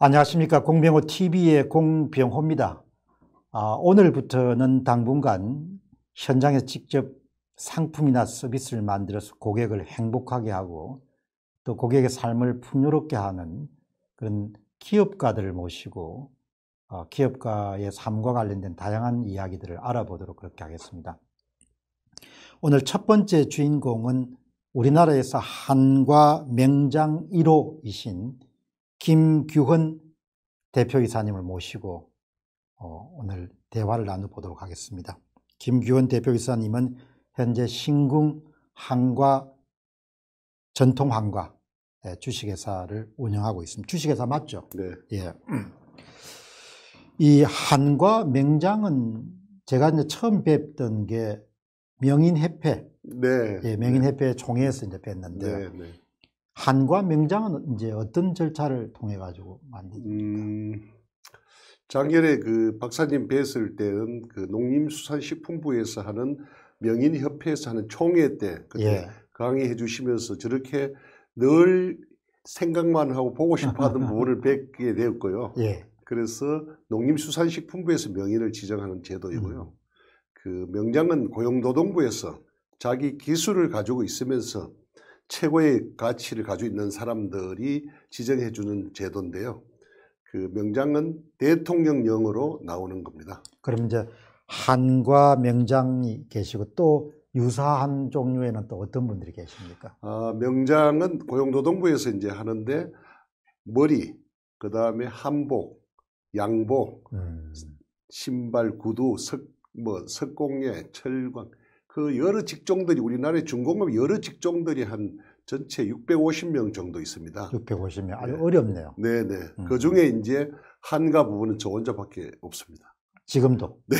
안녕하십니까. 공병호 TV의 공병호입니다. 아, 오늘부터는 당분간 현장에 직접 상품이나 서비스를 만들어서 고객을 행복하게 하고 또 고객의 삶을 풍요롭게 하는 그런 기업가들을 모시고 어, 기업가의 삶과 관련된 다양한 이야기들을 알아보도록 그렇게 하겠습니다. 오늘 첫 번째 주인공은 우리나라에서 한과 명장 1호이신 김규헌 대표이사님을 모시고 어, 오늘 대화를 나눠보도록 하겠습니다. 김규헌 대표이사님은 현재 신궁 한과 전통 한과 예, 주식회사를 운영하고 있습니다. 주식회사 맞죠? 네. 예. 이 한과 명장은 제가 이제 처음 뵙던 게명인협회 네. 예, 명인회패 협 총회에서 이제 뵀는데. 네, 네. 한과 명장은 이제 어떤 절차를 통해 가지고 만듭니까? 음, 작년에 그 박사님 뵀을 때는 그 농림수산식품부에서 하는 명인협회에서 하는 총회 때 그때 예. 강의해 주시면서 저렇게 늘 생각만 하고 보고 싶어 하던 부분을 뵙게 되었고요. 예. 그래서 농림수산식품부에서 명인을 지정하는 제도이고요. 음. 그 명장은 고용노동부에서 자기 기술을 가지고 있으면서 최고의 가치를 가지고 있는 사람들이 지정해 주는 제도인데요. 그 명장은 대통령령으로 나오는 겁니다. 그럼 이제 한과 명장이 계시고 또 유사한 종류에는 또 어떤 분들이 계십니까? 아, 명장은 고용노동부에서 이제 하는데 머리, 그 다음에 한복, 양복, 음. 신발, 구두, 석, 뭐, 석공예, 철광 그 여러 직종들이 우리나라의 중공업 여러 직종들이 한 전체 650명 정도 있습니다. 650명 아주 네. 어렵네요. 네네. 음. 그 중에 이제 한가 부분은 저 혼자밖에 없습니다. 지금도. 네.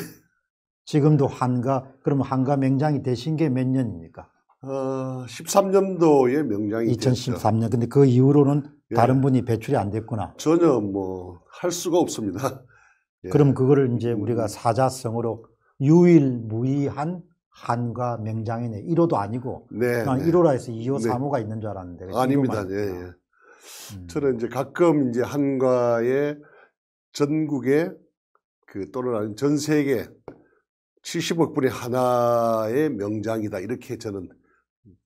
지금도 한가 그럼 한가 명장이 되신 게 몇 년입니까? 어, 13년도에 명장이 2013년. 근데 그 이후로는 예. 다른 분이 배출이 안 됐구나. 전혀 뭐 할 수가 없습니다. 예. 그럼 그거를 이제 우리가 음. 사자성으로 유일무이한 한과 명장이네 1호도 아니고 네, 1호라 해서 2호, 네. 3호가 있는 줄 알았는데 아닙니다. 예, 예. 음. 저는 이제 가끔 이제 한과의 전국에 그 또는 아니 전 세계 70억 분의 하나의 명장이다 이렇게 저는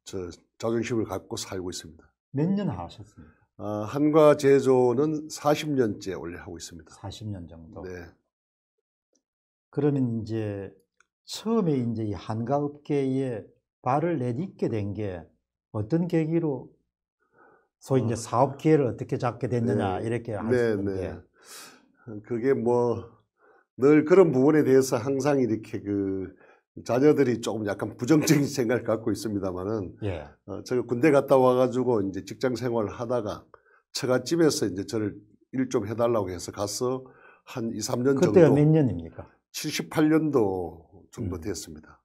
저 자존심을 갖고 살고 있습니다. 몇 년 하셨습니까? 아, 한과 제조는 40년째 원래 하고 있습니다. 40년 정도. 네. 그러면 이제 처음에 이제 이 한가업계에 발을 내딛게 된 게 어떤 계기로 소위 이제 어. 사업 기회를 어떻게 잡게 됐느냐 네. 이렇게 하수 있는데 어, 그게 뭐 늘 그런 부분에 대해서 항상 이렇게 그 자녀들이 조금 약간 부정적인 생각을 갖고 있습니다만은 예. 어, 제가 군대 갔다 와가지고 이제 직장 생활을 하다가 처갓집에서 이제 저를 일 좀 해달라고 해서 가서 한 2, 3년 그때가 정도 그때가 몇 년입니까? 78년도 정도 됐습니다. 음.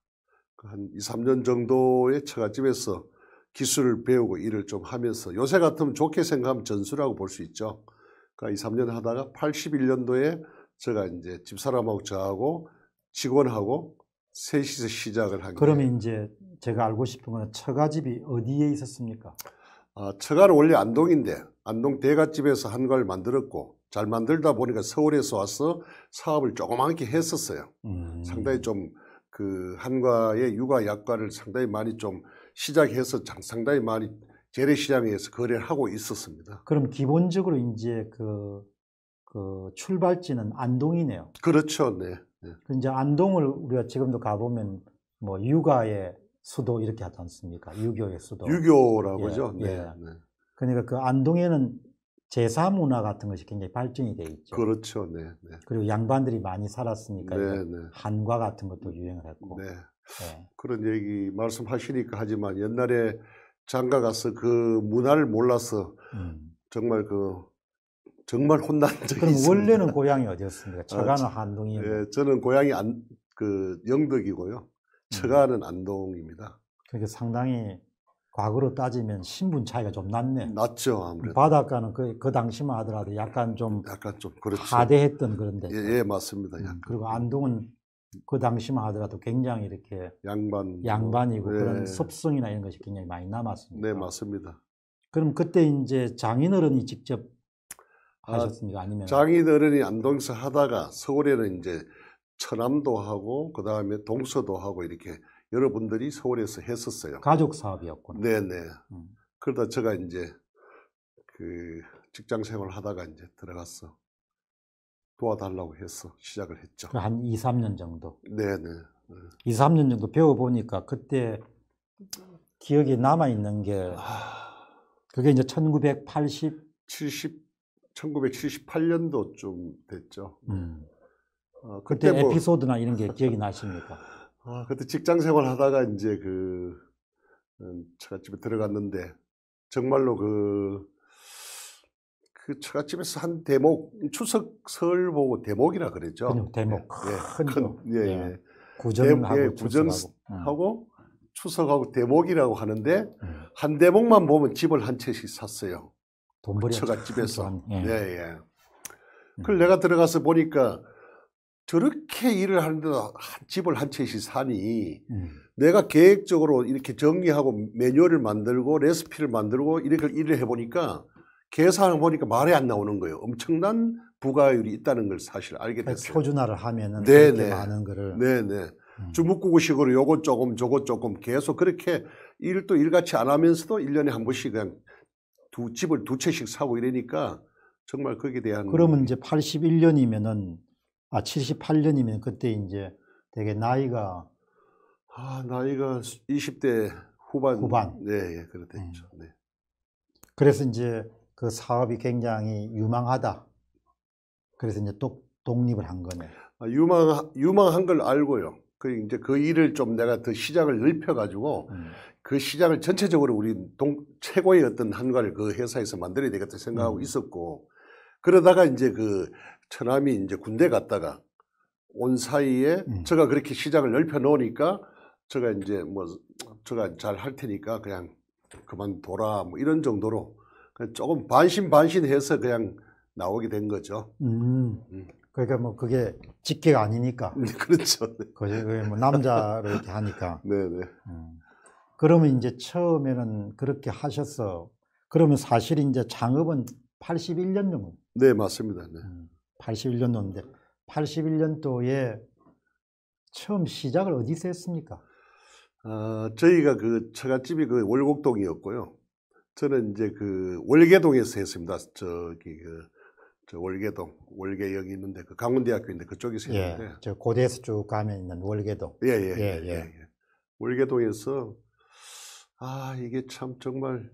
그 한 2, 3년 정도의 처갓집에서 기술을 배우고 일을 좀 하면서 요새 같으면 좋게 생각하면 전수라고 볼 수 있죠. 그러니까 2, 3년 하다가 81년도에 제가 이제 집사람하고 저하고 직원하고 셋이서 시작을 한 그러면 이제 제가 알고 싶은 거 처가집이 어디에 있었습니까? 아, 처가는 원래 안동인데 안동 대갓집에서 한 걸 만들었고 잘 만들다 보니까 서울에서 와서 사업을 조그맣게 했었어요. 음. 상당히 좀 그 한과의 육아 약과를 상당히 많이 좀 시작해서 상당히 많이 재래시장에서 거래를 하고 있었습니다. 그럼 기본적으로 이제 그, 그 출발지는 안동이네요. 그렇죠, 네. 네. 이제 안동을 우리가 지금도 가보면 뭐 육아의 수도 이렇게 하지 않습니까? 유교의 수도. 유교라고죠. 예, 예, 네, 예. 네. 그러니까 그 안동에는 제사 문화 같은 것이 굉장히 발전이 돼 있죠. 그렇죠. 네. 네. 그리고 양반들이 많이 살았으니까 네, 네. 한과 같은 것도 유행을 했고. 네. 네. 그런 얘기 말씀하시니까 하지만 옛날에 장가 가서 그 문화를 몰라서 음. 정말 그 정말 혼난 적이 그럼 있습니다. 원래는 고향이 어디였습니까? 아, 처가는 아, 한동이. 에요 네, 예, 저는 고향이 안, 그 영덕이고요. 음. 처가는 음. 안동입니다. 그러니까 상당히 과거로 따지면 신분 차이가 좀 났네. 낮죠 아무래도. 바닷가는 그, 그 당시만 하더라도 약간 좀 약간 좀 그렇죠. 하대했던 그런데. 예, 예 맞습니다. 음, 그리고 안동은 그 당시만 하더라도 굉장히 이렇게 양반 양반이고 네. 그런 섭성이나 이런 것이 굉장히 많이 남았습니다. 네 맞습니다. 그럼 그때 이제 장인어른이 직접 아, 하셨습니까? 아니면 장인어른이 안동에서 하다가 서울에는 이제 천암도 하고 그 다음에 동서도 하고 이렇게 여러분들이 서울에서 했었어요. 가족 사업이었구요 네네. 음. 그러다 제가 이제 그 직장 생활 을 하다가 이제 들어갔어. 도와달라고 해서 시작을 했죠. 한 2, 3년 정도? 네네. 2, 3년 정도 배워보니까 그때 기억에 남아있는 게 아. 그게 이제 1980? 70, 1978년도 쯤 됐죠. 음. 어, 그때, 그때 뭐... 에피소드나 이런 게 기억이 나십니까? 아, 그때 직장 생활 하다가 이제 그, 어, 처갓집에 들어갔는데, 정말로 그, 그 처갓집에서 한 대목, 추석 설 보고 대목이라 그랬죠. 그냥 대목. 예, 예 큰, 예, 예. 예. 구전하고, 예, 구전하고 예. 추석하고 대목이라고 하는데, 음. 한 대목만 보면 집을 한 채씩 샀어요. 돈벌이 처갓집에서. 예, 예. 예. 그걸 음. 내가 들어가서 보니까 저렇게 일을 하는데 집을 한 채씩 사니 음. 내가 계획적으로 이렇게 정리하고 매뉴얼을 만들고 레시피를 만들고 이렇게 일을 해보니까 계산을 보니까 말이 안 나오는 거예요. 엄청난 부가율이 있다는 걸 사실 알게 그러니까 됐어요. 표준화를 하면은 네네. 네. 많은 거를 네네. 네. 음. 중국구구식으로 요것 조금 저것 조금 계속 그렇게 일도 일같이 안 하면서도 일년에한 번씩 그냥 두 집을 두 채씩 사고 이러니까 정말 거기에 대한 그러면 이제 81년이면은 아 78년이면 그때 이제 되게 나이가 아 나이가 20대 후반 후반 네, 예, 그렇죠. 네. 네. 그래서 이제 그 사업이 굉장히 유망하다. 그래서 이제 독, 독립을 한 거네. 아, 유망 유망한 걸 알고요. 그 이제 그 일을 좀 내가 더 시장을 넓혀가지고 음. 그 시장을 전체적으로 우리 동, 최고의 어떤 한과를 그 회사에서 만들어야 되겠다 생각하고 음. 있었고 그러다가 이제 그 처남이 이제 군대 갔다가 온 사이에 음. 제가 그렇게 시장을 넓혀 놓으니까 제가 이제 뭐 제가 잘 할 테니까 그냥 그만둬라 뭐 이런 정도로 조금 반신반신해서 그냥 나오게 된 거죠. 음. 음. 그러니까 뭐 그게 직계가 아니니까. 네, 그렇죠. 그게 뭐 남자로 이렇게 하니까. 네네. 음. 그러면 이제 처음에는 그렇게 하셔서 그러면 사실 이제 창업은 81년 정도. 네 맞습니다. 네. 음. 81년도인데 81년도에 처음 시작을 어디서 했습니까? 아, 저희가 그 처갓집이 그 월곡동이었고요. 저는 이제 그 월계동에서 했습니다. 저기 그 저 월계동, 월계역 이 있는데 그 강원대학교 인데 그쪽에서 예, 했는데. 예, 저 고대에서 쭉 가면 있는 월계동. 예, 예, 예. 예, 예. 예. 월계동에서 아, 이게 참 정말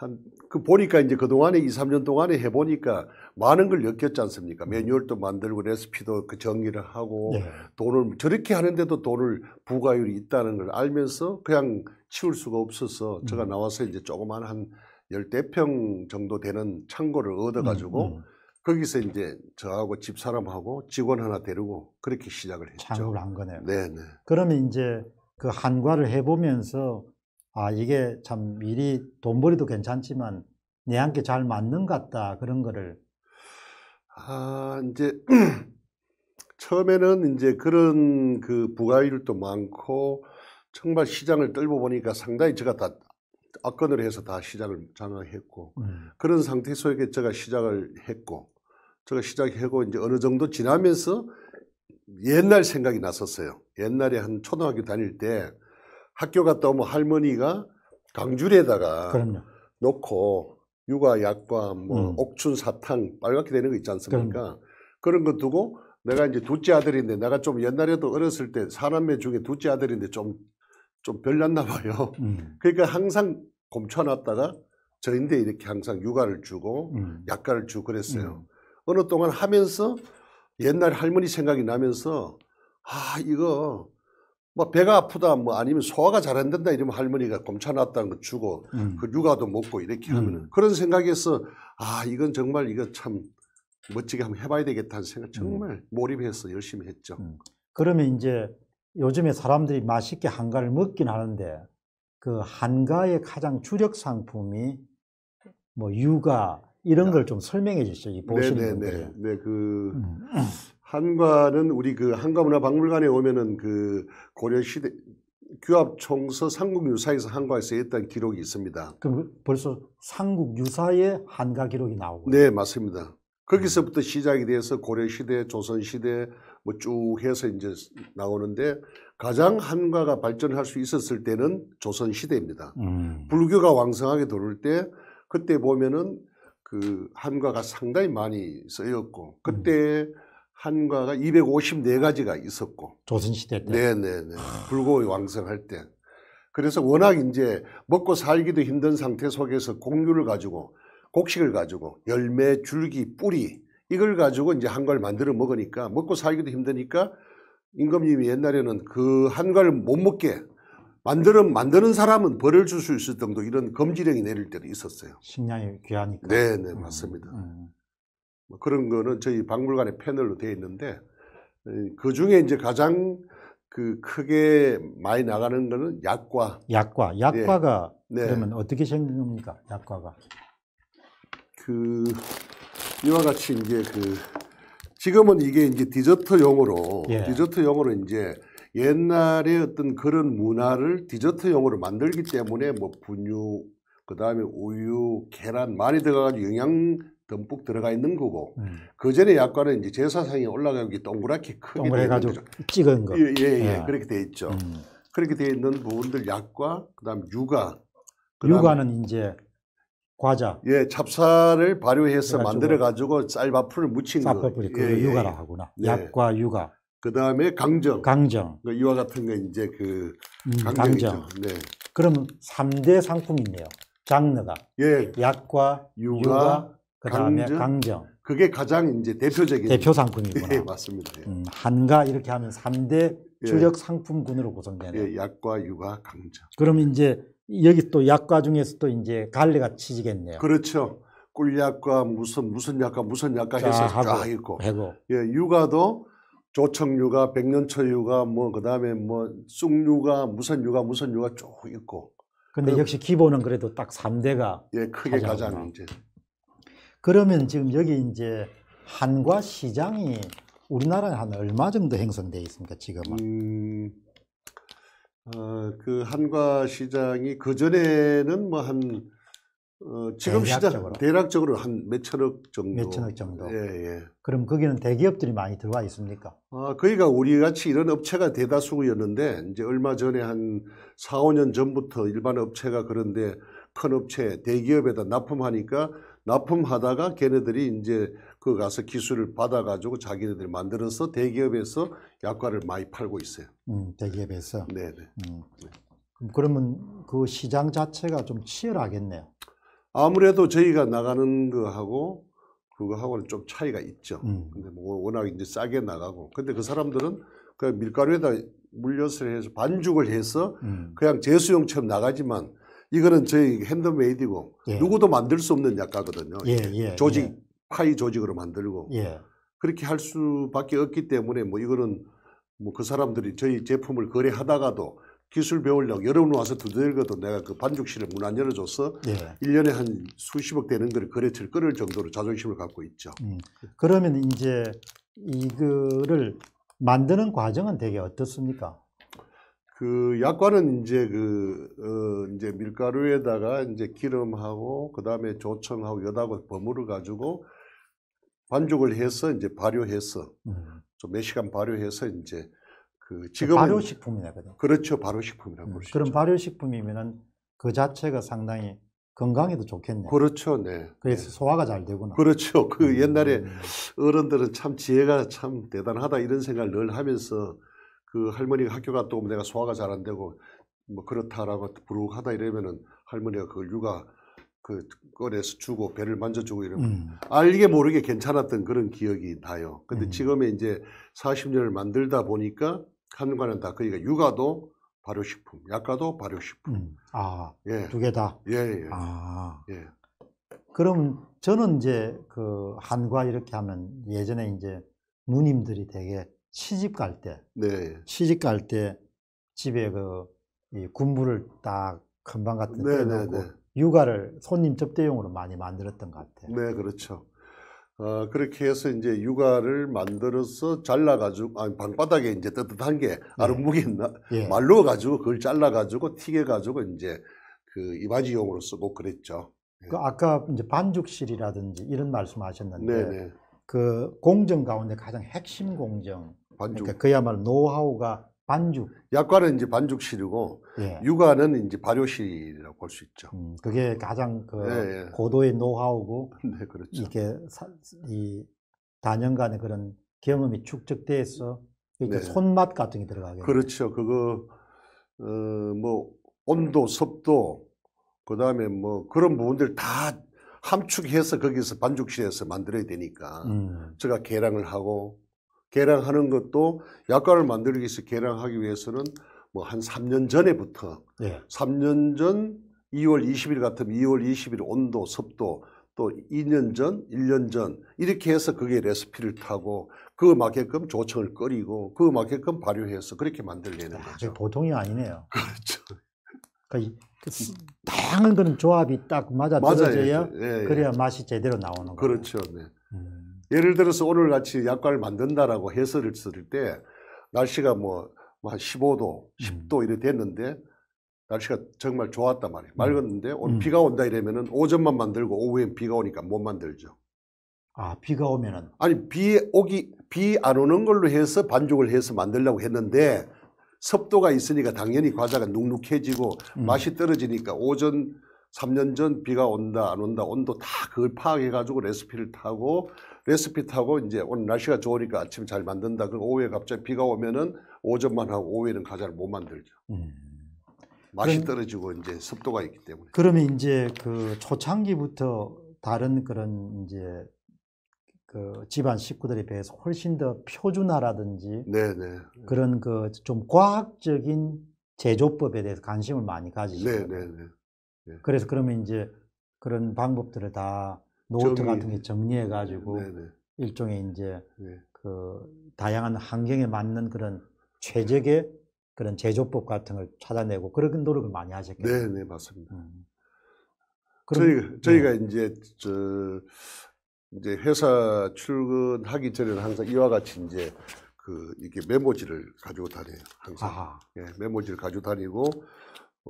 한, 그 보니까 이제 그동안에 2, 3년 동안에 해보니까 많은 걸 느꼈지 않습니까? 음. 매뉴얼도 만들고 레시피도 그 정리를 하고 예. 돈을 저렇게 하는데도 돈을 부가율이 있다는 걸 알면서 그냥 치울 수가 없어서 제가 음. 나와서 이제 조그만 한1 0대평 정도 되는 창고를 얻어가지고 음, 음. 거기서 이제 저하고 집사람하고 직원 하나 데리고 그렇게 시작을 했죠. 창업을 한 거네요. 네네. 그러면 이제 그 한과를 해보면서 아, 이게 참 미리 돈벌이도 괜찮지만 내한테 잘 맞는 것 같다. 그런 거를. 아, 이제 처음에는 이제 그런 그 부가율도 많고 정말 시장을 떨고보니까 상당히 제가 다 악건을 해서 다시장을 장악했고 음. 그런 상태에서 이게 제가 시작을 했고 제가 시작하고 이제 어느 정도 지나면서 옛날 생각이 났었어요. 옛날에 한 초등학교 다닐 때 학교 갔다 오면 할머니가 강줄에다가 그럼요. 놓고 육아, 약과, 뭐 음. 옥춘, 사탕 빨갛게 되는 거 있지 않습니까? 그럼 그런 거 두고 내가 이제 둘째 아들인데 내가 좀 옛날에도 어렸을 때사람의 중에 둘째 아들인데 좀 좀 별났나 봐요. 음. 그러니까 항상 곰쳐놨다가 저인데 이렇게 항상 육아를 주고 음. 약가를 주고 그랬어요. 음. 어느 동안 하면서 옛날 할머니 생각이 나면서 아 이거 뭐 배가 아프다 뭐 아니면 소화가 잘 안 된다 이러면 할머니가 곰쳐났다는거 주고 음. 그 육아도 먹고 이렇게 음. 하면은 그런 생각에서 아 이건 정말 이거 참 멋지게 한번 해봐야 되겠다는 생각 음. 정말 몰입해서 열심히 했죠. 음. 그러면 이제 요즘에 사람들이 맛있게 한가를 먹긴 하는데 그 한가의 가장 주력 상품이 뭐 육아 이런 걸 좀 설명해 주시죠. 이 보시는 분들. 네네네. 네, 그 한과는 우리 그 한과문화박물관에 오면은 그 고려시대 규합총서 삼국유사에서 한과에서 했던 기록이 있습니다. 그럼 벌써 삼국유사에 한가 기록이 나오고 네, 맞습니다. 거기서부터 음. 시작이 돼서 고려시대, 조선시대 뭐 쭉 해서 이제 나오는데 가장 한과가 발전할 수 있었을 때는 조선시대입니다. 음. 불교가 왕성하게 돌을 때 그때 보면은 그 한과가 상당히 많이 쓰였고 그때 음. 한과가 254가지가 있었고 조선 시대 때 네네네 불고의 왕성할 때 그래서 워낙 이제 먹고 살기도 힘든 상태 속에서 곡류를 가지고 곡식을 가지고 열매 줄기 뿌리 이걸 가지고 이제 한과를 만들어 먹으니까 먹고 살기도 힘드니까 임금님이 옛날에는 그 한과를 못 먹게 만드는 만드는 사람은 벌을 줄 수 있을 정도 이런 검지령이 내릴 때도 있었어요. 식량이 귀하니까. 네, 네, 음, 맞습니다. 음, 음. 뭐 그런 거는 저희 박물관의 패널로 되어 있는데 그 중에 이제 가장 그 크게 많이 나가는 거는 약과. 약과. 약과가 예. 네. 그러면 네. 어떻게 생긴 겁니까? 약과가. 그 이와 같이 이제 그 지금은 이게 이제 디저트용으로 예. 디저트용으로 이제 옛날에 어떤 그런 문화를 디저트용으로 만들기 때문에 뭐 분유 그다음에 우유 계란 많이 들어가지고 영양 듬뿍 들어가 있는 거고 음. 그 전에 약과는 이제 제사상에 올라가기 동그랗게 크게 동그래가지고 찍은 거. 예예 예, 예, 예. 그렇게 돼 있죠. 음. 그렇게 돼 있는 부분들 약과 그다음 유가. 그다음 유가는 이제 과자. 예, 찹쌀을 발효해서 만들어 가지고 쌀밥풀을 묻힌 쌀밥풀이 거. 쌀밥 예, 유가라 예. 하구나. 네. 약과 유가. 그다음에 강정. 강정. 그이아 같은 거 이제 그 음, 강정. 네. 그럼 삼대 상품이네요. 장르가. 예. 약과 육아, 유가 그다음에 강정. 강정. 그게 가장 이제 대표적인 대표 상품이구나. 예, 맞습니다. 예. 음, 한가 이렇게 하면 삼대 주력 예. 상품군으로 구성되는. 예, 약과 육아 강정. 그럼 이제 여기 또 약과 중에서 또 이제 갈래가 치지겠네요. 그렇죠. 꿀약과 무슨 무슨 약과 무슨 약과 해서 쫙, 쫙 있고. 해고. 예, 육아도 조청유가, 백년초유가, 뭐 그다음에 뭐 쑥유가, 무슨 유가, 무슨 유가 쭉 있고. 근데 역시 기본은 그래도 딱 삼대가 예, 크게 가장 이제 그러면 지금 여기 이제 한과 시장이 우리나라에 한 얼마 정도 형성되어 있습니까, 지금은? 음, 어, 그 한과 시장이 그전에는 뭐 한, 어, 지금 대략적으로. 시장, 대략적으로 한 몇천억 정도. 몇천억 정도. 예, 예. 그럼 거기는 대기업들이 많이 들어와 있습니까? 아, 거기가 우리 같이 이런 업체가 대다수였는데, 이제 얼마 전에 한 4, 5년 전부터 일반 업체가 그런데 큰 업체, 대기업에다 납품하니까 납품하다가 걔네들이 이제 그 가서 기술을 받아가지고 자기네들이 만들어서 대기업에서 약과를 많이 팔고 있어요. 음, 대기업에서. 네네. 네. 음. 그러면 그 시장 자체가 좀 치열하겠네요. 아무래도 저희가 나가는 거하고 그거하고는 좀 차이가 있죠. 음. 근데 뭐 워낙 이제 싸게 나가고. 근데 그 사람들은 그냥 밀가루에다 물엿을 해서 반죽을 해서 음. 그냥 제수용처럼 나가지만 이거는 저희 핸드메이드고 예. 누구도 만들 수 없는 약가거든요. 예, 예, 조직 예. 파이 조직으로 만들고 예. 그렇게 할 수밖에 없기 때문에 뭐 이거는 뭐 그 사람들이 저희 제품을 거래하다가도 기술 배우려고 여러분 와서 두들겨도 내가 그 반죽실을 문 안 열어줘서 일년에한 수십억 되는 걸 거래처를 끌을 정도로 자존심을 갖고 있죠. 음. 그러면 이제 이거를 만드는 과정은 되게 어떻습니까? 그 약과는 이제 그 어, 이제 밀가루에다가 이제 기름하고 그다음에 조청하고 여하고 버무려 가지고 반죽을 해서 이제 발효해서 음. 좀몇 시간 발효해서 이제 그, 그 지금 발효식품이거든 그렇죠, 발효식품이라고 음, 그럼 발효식품이면은 그 자체가 상당히 건강에도 좋겠네요. 그렇죠, 네. 그래서 네. 소화가 잘 되구나. 그렇죠. 그 음. 옛날에 어른들은 참 지혜가 참 대단하다 이런 생각을 늘 하면서 그 할머니가 학교 갔다 오면 내가 소화가 잘 안 되고 뭐 그렇다라고 부룩하다 이러면은 할머니가 그걸 육아 그 꺼내서 주고 배를 만져주고 이러면 음. 알게 모르게 괜찮았던 그런 기억이 나요. 근데 음. 지금의 이제 40년을 만들다 보니까 한과는 다그니까 육아도 발효식품, 약과도 발효식품. 음. 아, 예. 두 개 다. 예, 예. 아. 예. 그럼 저는 이제 그 한과 이렇게 하면 예전에 이제 누님들이 되게 시집 갈 때, 네. 시집 갈 때 집에 그이 군부를 딱 금방 같은 데 넣고 육아를 손님 접대용으로 많이 만들었던 것 같아요. 네, 그렇죠. 어, 그렇게 해서 이제 육아를 만들어서 잘라가지고, 아니, 방바닥에 이제 뜨뜻한 게 예. 아름목이 네. 예. 말로가지고 그걸 잘라가지고 튀겨가지고 이제 그 이바지용으로 쓰고 그랬죠. 예. 그 아까 이제 반죽실이라든지 이런 말씀 하셨는데 네네. 그 공정 가운데 가장 핵심 공정 반죽. 그러니까 그야말로 노하우가 반죽. 약과는 이제 반죽실이고 예. 육아는 이제 발효실이라고 볼 수 있죠. 음, 그게 가장 그 예, 예. 고도의 노하우고 네, 그렇죠. 이게 사, 이 단연간의 그런 경험이 축적돼서 이렇게 네. 손맛 같은 게 들어가게. 그렇죠. 그거 어, 뭐 온도, 습도, 그 다음에 뭐 그런 부분들 다 함축해서 거기서 반죽실에서 만들어야 되니까 음. 제가 계량을 하고 계량하는 것도 약관을 만들기 위해서 계량하기 위해서는 뭐 한 3년 전에부터 네. 예. 3년 전 2월 20일 같으면 2월 20일 온도, 습도 또 2년 전, 1년 전 이렇게 해서 그게 레시피를 타고 그거 맞게끔 조청을 끓이고 그거 맞게끔 발효해서 그렇게 만들려는 아, 거죠. 보통이 아니네요. 그렇죠. 그러니까 그 다양한 그런 조합이 딱 맞아떨어져야 예, 예. 그래야 맛이 제대로 나오는 거예요. 그렇죠. 네. 음. 예를 들어서 오늘 같이 약과를 만든다라고 해설을 쓰을 때 날씨가 뭐한 뭐 15도, 10도 음. 이래 됐는데 날씨가 정말 좋았단 말이에요. 음. 맑았는데 오늘 음. 비가 온다 이러면은 오전만 만들고 오후엔 비가 오니까 못 만들죠. 아, 비가 오면은 아니, 비 오기 비 안 오는 걸로 해서 반죽을 해서 만들려고 했는데 습도가 있으니까 당연히 과자가 눅눅해지고 음. 맛이 떨어지니까 오전 3년 전 비가 온다 안 온다 온도 다 그걸 파악해가지고 레시피를 타고 레시피 타고 이제 오늘 날씨가 좋으니까 아침 잘 만든다. 그리고 오후에 갑자기 비가 오면은 오전만 하고 오후에는 과자를 못 만들죠. 음. 맛이 떨어지고 이제 습도가 있기 때문에. 그러면 이제 그 초창기부터 다른 그런 이제 그 집안 식구들에 비해서 훨씬 더 표준화라든지 네네. 네. 그런 그 좀 과학적인 제조법에 대해서 관심을 많이 가지시죠. 네네. 네. 예. 그래서 그러면 이제 그런 방법들을 다 노트 정리. 같은 게 정리해 가지고 일종의 이제 예. 그 다양한 환경에 맞는 그런 최적의 그런 제조법 같은 걸 찾아내고 그런 노력을 많이 하셨겠네요. 네, 네, 맞습니다. 음. 그럼, 저희, 저희가 네. 이제 저 이제 회사 출근하기 전에는 항상 이와 같이 이제 그 이게 메모지를 가지고 다녀요. 항상 예, 메모지를 가지고 다니고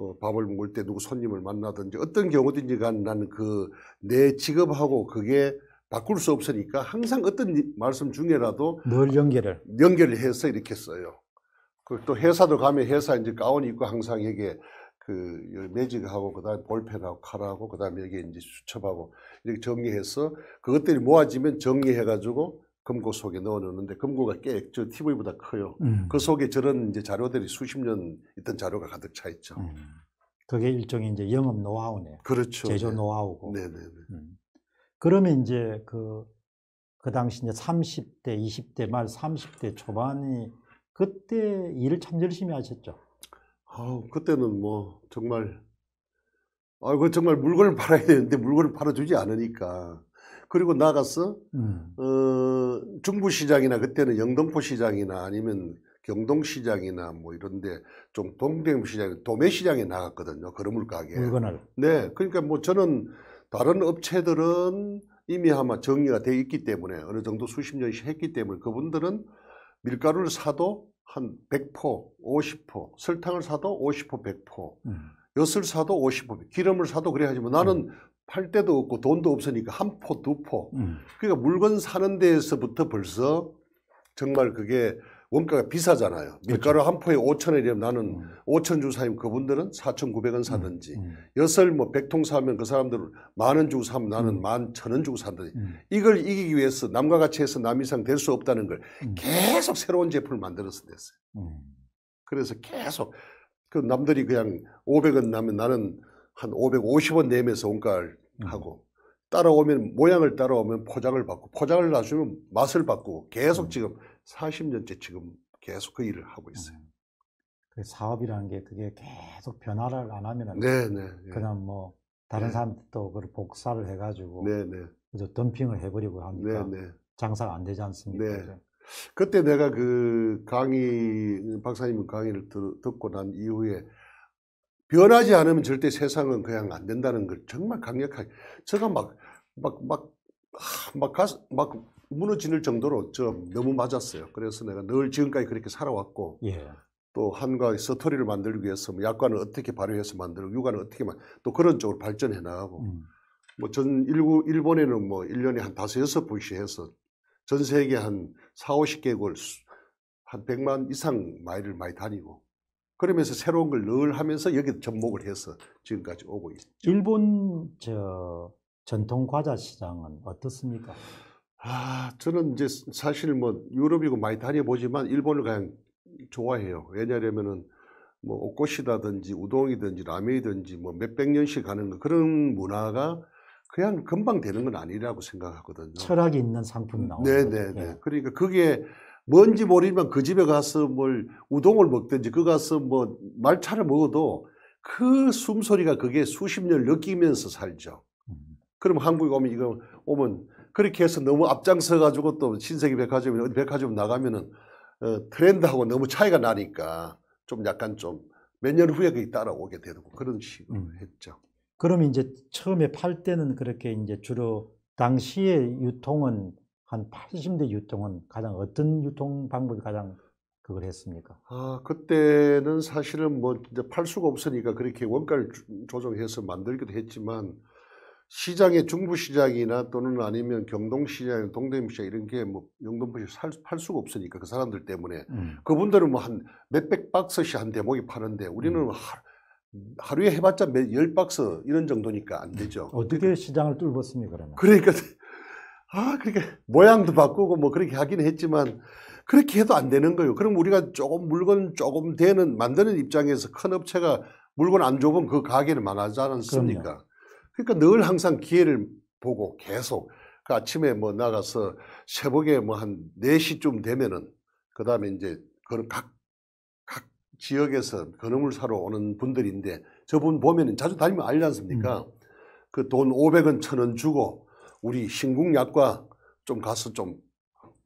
어, 밥을 먹을 때 누구 손님을 만나든지 어떤 경우든지 간 나는 그 내 직업하고 그게 바꿀 수 없으니까 항상 어떤 말씀 중에라도 늘 연결을 연결을 해서 이렇게 써요. 그또 회사도 가면 회사 이제 가운 입고 항상 이게 그 매직하고 그다음에 볼펜하고 칼하고 그다음에 여기 이제 수첩하고 이렇게 정리해서 그것들이 모아지면 정리해가지고 금고 속에 넣어놓는데 금고가 꽤 저 TV보다 커요. 음. 그 속에 저런 이제 자료들이 수십 년 있던 자료가 가득 차 있죠. 음. 그게 일종의 이제 영업 노하우네요. 그렇죠. 제조 네. 노하우고. 네네 음. 그러면 이제 그, 그 당시 이제 30대, 20대 말 30대 초반이 그때 일을 참 열심히 하셨죠. 아 그때는 뭐 정말, 아, 그 정말 물건을 팔아야 되는데 물건을 팔아주지 않으니까. 그리고 나가서 음. 어, 중부 시장이나 그때는 영등포 시장이나 아니면 경동 시장이나 뭐 이런데 좀 동대문 시장, 도매 시장에 나갔거든요. 거름물 가게. 물건을. 네, 그러니까 뭐 저는 다른 업체들은 이미 아마 정리가 돼 있기 때문에 어느 정도 수십 년씩 했기 때문에 그분들은 밀가루를 사도 한 100포, 50포, 설탕을 사도 50포, 100포, 음. 엿을 사도 50포, 기름을 사도 그래하지만 뭐 나는 음. 팔때도 없고 돈도 없으니까 한 포, 두 포. 음. 그러니까 물건 사는 데에서부터 벌써 정말 그게 원가가 비싸잖아요. 그렇죠. 밀가루 그렇한 포에 5천 원이면 나는 음. 5천 주 사면 그분들은 4,900원 사든지 음. 엿뭐 음. 100통 사면 그 사람들은 만원 주고 사면 나는 음. 만천 원 주고 사든지 음. 이걸 이기기 위해서 남과 같이 해서 남 이상 될 수 없다는 걸 음. 계속 새로운 제품을 만들어서 냈어요. 그래서 계속 그 남들이 그냥 500원 나면 나는 한 550원 내면서 원가를 음. 하고 따라오면 모양을 따라오면 포장을 받고 포장을 놔주면 맛을 받고 계속 음. 지금 40년째 지금 계속 그 일을 하고 있어요. 음. 그 사업이라는 게 그게 계속 변화를 안 하면 안 네, 네, 네. 그냥 뭐 다른 네. 사람들 또 그걸 복사를 해가지고 네, 그래서 네. 덤핑을 해버리고 하니까 네, 장사가 안 되지 않습니까? 네. 그때 내가 그 강의 박사님 강의를 듣고 난 이후에 변하지 않으면 절대 세상은 그냥 안 된다는 걸 정말 강력하게 제가 막 막 막막 막, 막, 막, 무너지는 정도로 저 너무 맞았어요. 그래서 내가 늘 지금까지 그렇게 살아왔고 예. 또 한과의 서토리를 만들기 위해서 뭐 약관을 어떻게 발효해서 만들고 육아는 어떻게 만, 또 그런 쪽으로 발전해 나가고 음. 뭐전 일본에는 뭐 1년에 한 다섯 여섯 분씩 해서 전 세계 한 4, 50개국을 한 100만 이상 마일을 많이 다니고 그러면서 새로운 걸 늘 하면서 여기 접목을 해서 지금까지 오고 있습니다. 일본 저 전통 과자 시장은 어떻습니까? 아, 저는 이제 사실 뭐 유럽이고 많이 다녀보지만 일본을 그냥 좋아해요. 왜냐하면은 뭐 옷꽃이라든지 우동이든지 라면이든지 뭐 몇백 년씩 가는 그런 문화가 그냥 금방 되는 건 아니라고 생각하거든요. 철학이 있는 상품이 나오는 네네네. 네, 네. 예. 그러니까 그게 뭔지 모르지만 그 집에 가서 뭘 우동을 먹든지 그 가서 뭐 말차를 먹어도 그 숨소리가 그게 수십 년 느끼면서 살죠. 그럼 한국에 오면 이거 오면 그렇게 해서 너무 앞장서 가지고 또 신세계 백화점이나 어디 백화점 나가면은 어, 트렌드하고 너무 차이가 나니까 좀 약간 좀 몇 년 후에 그게 따라오게 되고 그런 식으로 음. 했죠. 그럼 이제 처음에 팔 때는 그렇게 이제 주로 당시에 유통은 한 80대 유통은 가장 어떤 유통 방법이 가장 그걸 했습니까? 아 그때는 사실은 뭐 이제 팔 수가 없으니까 그렇게 원가를 조정해서 만들기도 했지만 시장의 중부 시장이나 또는 아니면 경동 시장, 동대문 시장 이런 게 뭐 영등포시 팔 수가 없으니까 그 사람들 때문에 음. 그분들은 뭐 한 몇 백 박스씩 한 대목이 파는데 우리는 음. 하, 하루에 해봤자 몇 열 박스 이런 정도니까 안 되죠. 어떻게 시장을 뚫었습니까 그러면? 그러니까 아, 그렇게 모양도 바꾸고 뭐 그렇게 하긴 했지만 그렇게 해도 안 되는 거예요. 그럼 우리가 조금 물건 조금 되는 만드는 입장에서 큰 업체가 물건 안줘으그 가게는 망하지 않습니까? 그럼요. 그러니까 늘 항상 기회를 보고 계속 그 아침에 뭐 나가서 새벽에 뭐 한 4시쯤 되면은 그 다음에 이제 그각 각 지역에서 건어물 사러 오는 분들인데 저분 보면은 자주 다니면 알지 않습니까? 음. 그돈 500원, 1000원 주고 우리 신국약과 좀 가서 좀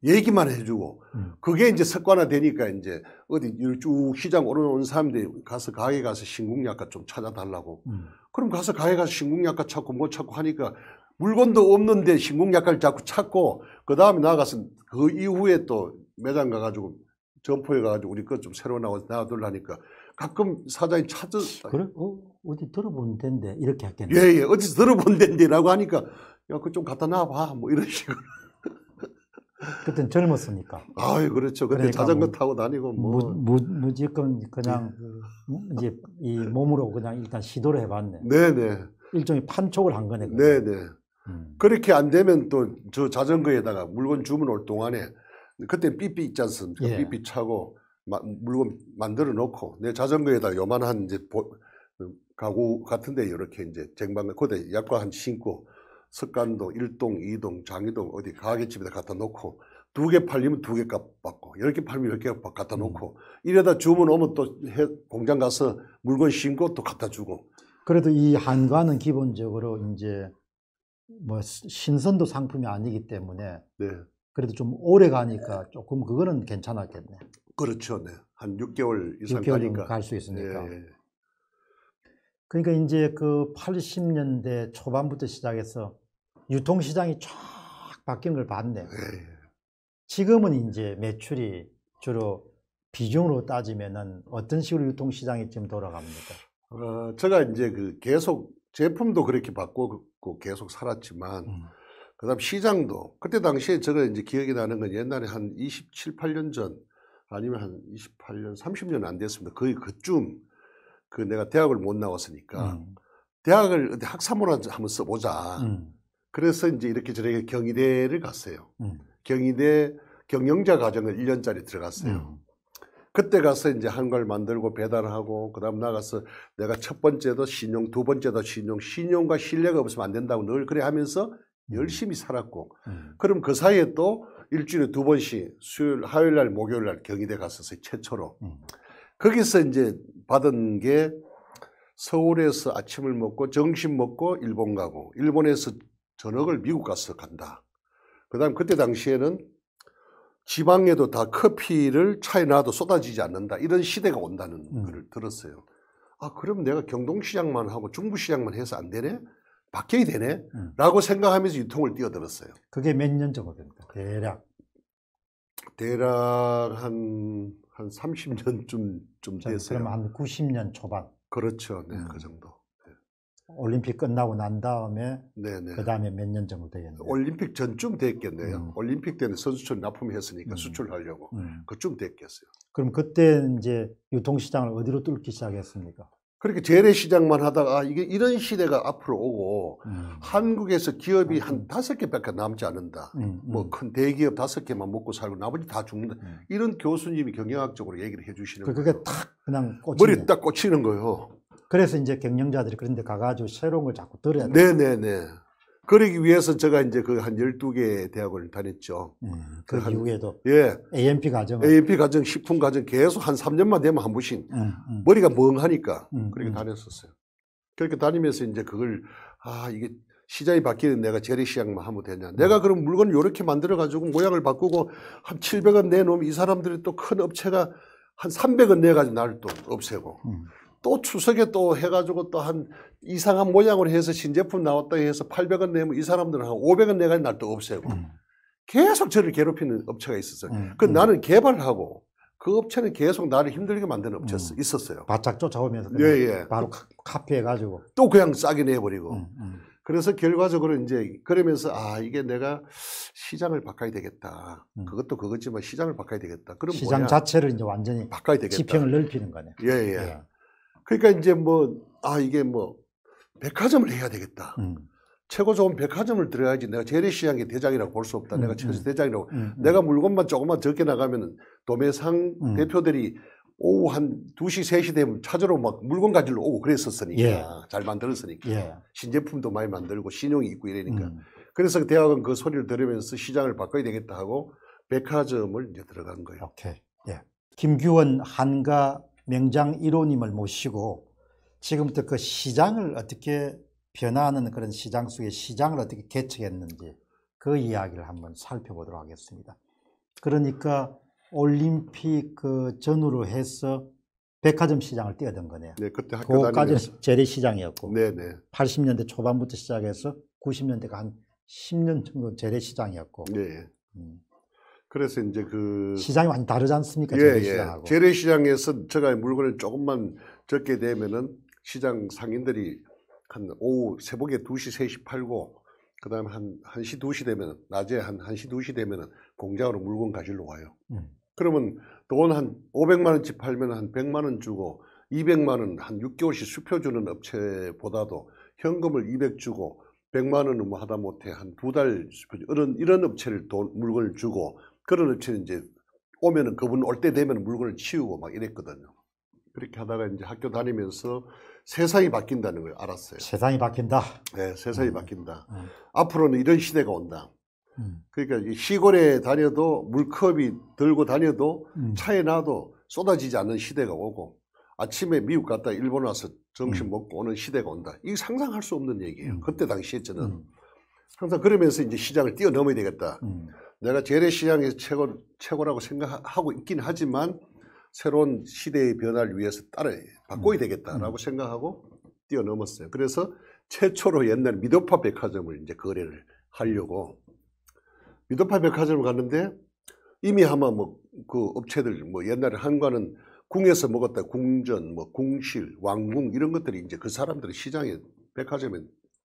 얘기만 해주고 음. 그게 이제 습관화되니까 이제 어디 쭉 시장 오르는 사람들이 가서 가게 가서 신국약과 좀 찾아달라고 음. 그럼 가서 가게 가서 신국약과 찾고 뭐 찾고 하니까 물건도 없는데 신국약과를 자꾸 찾고 그 다음에 나가서 그 이후에 또 매장 가가지고 점포에 가가지고 우리 것 좀 새로 나와서 나둘라니까 가끔 사장이 찾은 그래? 어? 어디 들어본 덴데 이렇게 할겠네 예예 어디서 들어본 덴데라고 하니까 야, 그좀 갖다 놔봐. 뭐 이런 식으로. 그땐 젊었으니까. 아 그렇죠. 그때 그러니까 자전거 뭐 타고 다니고 뭐. 무, 무, 지건 그냥 예, 예. 뭐 이제 이 몸으로 그냥 일단 시도를 해봤네. 네네. 일종의 판촉을 한 거네. 그냥. 네네. 음. 그렇게 안 되면 또 저 자전거에다가 물건 주문 올 동안에 그때 삐삐 있지 않습니까? 예. 삐삐 차고 마, 물건 만들어 놓고 내 자전거에다 요만한 이제 보, 가구 같은데 이렇게 이제 쟁반 그대 약과 한 신고 석간도 1동, 2동, 장이동 어디 가게집에다 갖다 놓고 두 개 팔리면 두 개 값 받고 열 개 팔면 열 개 값 갖다 놓고 음. 이러다 주문 오면 또 공장 가서 물건 심고 또 갖다 주고 그래도 이 한과는 기본적으로 이제 뭐 신선도 상품이 아니기 때문에 네. 그래도 좀 오래 가니까 조금 그거는 괜찮았겠네. 그렇죠. 네. 한 6개월 이상 6개월 갈수 있으니까. 예, 예. 그러니까 이제 그 80년대 초반부터 시작해서 유통시장이 쫙 바뀐 걸 봤네요. 예, 예. 지금은 이제 매출이 주로 비중으로 따지면은 어떤 식으로 유통시장이 지금 돌아갑니까? 어, 제가 이제 그 계속 제품도 그렇게 바꾸고 계속 살았지만 음. 그다음 시장도 그때 당시에 제가 이제 기억이 나는 건 옛날에 한 27, 8년 전 아니면 한 28년, 30년 안 됐습니다. 거의 그쯤 그 내가 대학을 못 나왔으니까 음. 대학을 학사모라 한번 써보자. 음. 그래서 이제 이렇게 저렇게 경희대를 갔어요. 음. 경희대 경영자 과정을 1년짜리 들어갔어요. 음. 그때 가서 이제 한 걸 만들고 배달하고 그다음 나가서 내가 첫 번째도 신용, 두 번째도 신용, 신용과 신뢰가 없으면 안 된다고 늘 그래 하면서 음. 열심히 살았고 음. 그럼 그 사이에 또 일주일에 두 번씩 수요일, 화요일 날, 목요일 날 경희대 갔었어요. 최초로. 음. 거기서 이제 받은 게 서울에서 아침을 먹고 점심 먹고 일본 가고 일본에서 저녁을 미국 가서 간다. 그 다음 그때 당시에는 지방에도 다 커피를 차에 놔도 쏟아지지 않는다. 이런 시대가 온다는 음. 걸 들었어요. 아, 그럼 내가 경동시장만 하고 중부시장만 해서 안 되네? 바뀌어야 되네? 음. 라고 생각하면서 유통을 뛰어들었어요. 그게 몇 년 정도 됩니까? 대략. 대략 한, 한 30년쯤 좀 됐어요. 그럼 한 90년 초반. 그렇죠. 네, 음. 그 정도. 올림픽 끝나고 난 다음에 그 다음에 몇 년 정도 되겠네요. 올림픽 전쯤 됐겠네요. 음. 올림픽 때는 선수촌 납품했으니까 음. 수출하려고 음. 그쯤 됐겠어요. 그럼 그때 이제 유통시장을 어디로 뚫기 시작했습니까? 그렇게 재래시장만 하다가 이게 이런 시대가 앞으로 오고 음. 한국에서 기업이 한 음. 다섯 개밖에 남지 않는다. 음, 뭐큰 대기업 다섯 개만 먹고 살고 나머지 다 죽는다. 이런 교수님이 경영학적으로 얘기를 해주시는 그, 거예요. 그게 딱 그냥 꽂히네. 머리 딱 꽂히는 거예요. 그래서 이제 경영자들이 그런 데 가가지고 새로운 걸 자꾸 들어야 네, 돼. 네네네. 그러기 위해서 제가 이제 그 한 12개 대학을 다녔죠. 음, 그, 그 이후에도. 예. AMP 과정. AMP 과정, 식품 가정 계속 한 3년만 되면 한 번씩. 음, 음. 머리가 멍하니까. 음, 그렇게 음. 다녔었어요. 그렇게 다니면서 이제 그걸, 아, 이게 시장이 바뀌는 내가 재래시장만 하면 되냐. 음. 내가 그럼 물건 을 요렇게 만들어가지고 모양을 바꾸고 한 700원 내놓으면 이 사람들이 또 큰 업체가 한 300원 내가지고 날를또 없애고. 또 추석에 또 해가지고 또 한 이상한 모양으로 해서 신제품 나왔다 해서 800원 내면 이 사람들은 한 500원 내가 날또 없애고 음. 계속 저를 괴롭히는 업체가 있었어요. 음. 그 음. 나는 개발하고 그 업체는 계속 나를 힘들게 만드는 업체 음. 있었어요. 바짝 쫓아오면서 예, 예. 바로 카피해가지고 또 그냥 싸게 내버리고. 그래서 결과적으로 이제 그러면서 아 이게 내가 시장을 바꿔야 되겠다. 음. 그것도 그것지만 시장을 바꿔야 되겠다. 그럼 시장 뭐냐? 자체를 이제 완전히 바꿔야 되겠다. 지평을 넓히는 거네. 예 예. 예. 그러니까 이제 뭐, 아, 이게 뭐, 백화점을 해야 되겠다. 음. 최고 좋은 백화점을 들어야지 내가 재래시장의 대장이라고 볼 수 없다. 음, 내가 최소 음. 대장이라고. 음, 음. 내가 물건만 조금만 적게 나가면은 도매상 대표들이 오후 한 2시, 3시 되면 찾으러 막 물건 가지러 오고 그랬었으니까. 예. 잘 만들었으니까. 예. 신제품도 많이 만들고 신용이 있고 이러니까. 음. 그래서 그 대학은 그 소리를 들으면서 시장을 바꿔야 되겠다 하고 백화점을 이제 들어간 거예요. 오케이. 예. 김규원 한가 명장 이론님을 모시고 지금부터 그 시장을 어떻게 변화하는 그런 시장 속의 시장을 어떻게 개척했는지 그 이야기를 한번 살펴보도록 하겠습니다. 그러니까 올림픽 그 전후로 해서 백화점 시장을 뛰어든 거네요. 네, 그때 학교 그까지는 재래 시장이었고, 네, 네. 80년대 초반부터 시작해서 90년대가 한 10년 정도 재래 시장이었고, 네. 음. 그래서 이제 그 시장이 완전 다르지 않습니까? 예, 예. 재래시장하고. 예, 재래시장에서 제가 물건을 조금만 적게 되면은 시장 상인들이 한 오후 새벽에 2시, 3시 팔고 그다음에 한 1시, 2시 되면 낮에 한 1시, 2시 되면은 공장으로 물건 가지러 와요. 음. 그러면 돈 한 500만 원치 팔면 한 100만 원 주고 200만 원한 6개월씩 수표 주는 업체보다도 현금을 200 주고 100만 원은 뭐 하다 못해 한 두달 수표 이런 이런 업체를 돈 물건을 주고 그런 업체는 이제 오면은 그분 올 때 되면 물건을 치우고 막 이랬거든요. 그렇게 하다가 이제 학교 다니면서 세상이 바뀐다는 걸 알았어요. 세상이 바뀐다. 네, 세상이 음. 바뀐다. 음. 앞으로는 이런 시대가 온다. 음. 그러니까 시골에 다녀도 물컵이 들고 다녀도 음. 차에 놔도 쏟아지지 않는 시대가 오고 아침에 미국 갔다 일본 와서 점심 음. 먹고 오는 시대가 온다. 이게 상상할 수 없는 얘기예요. 음. 그때 당시에 저는 항상 그러면서 이제 시장을 뛰어넘어야 되겠다. 내가 재래시장에서 최고, 최고라고 생각하고 있긴 하지만 새로운 시대의 변화를 위해서 따라 바꿔야 음. 되겠다라고 음. 생각하고 뛰어넘었어요. 그래서 최초로 옛날 미도파 백화점을 이제 거래를 하려고 미도파 백화점을 갔는데 이미 아마 뭐 그 업체들 뭐 옛날에 한과는 궁에서 먹었다 궁전 뭐 궁실 왕궁 이런 것들이 이제 그사람들의 시장에 백화점에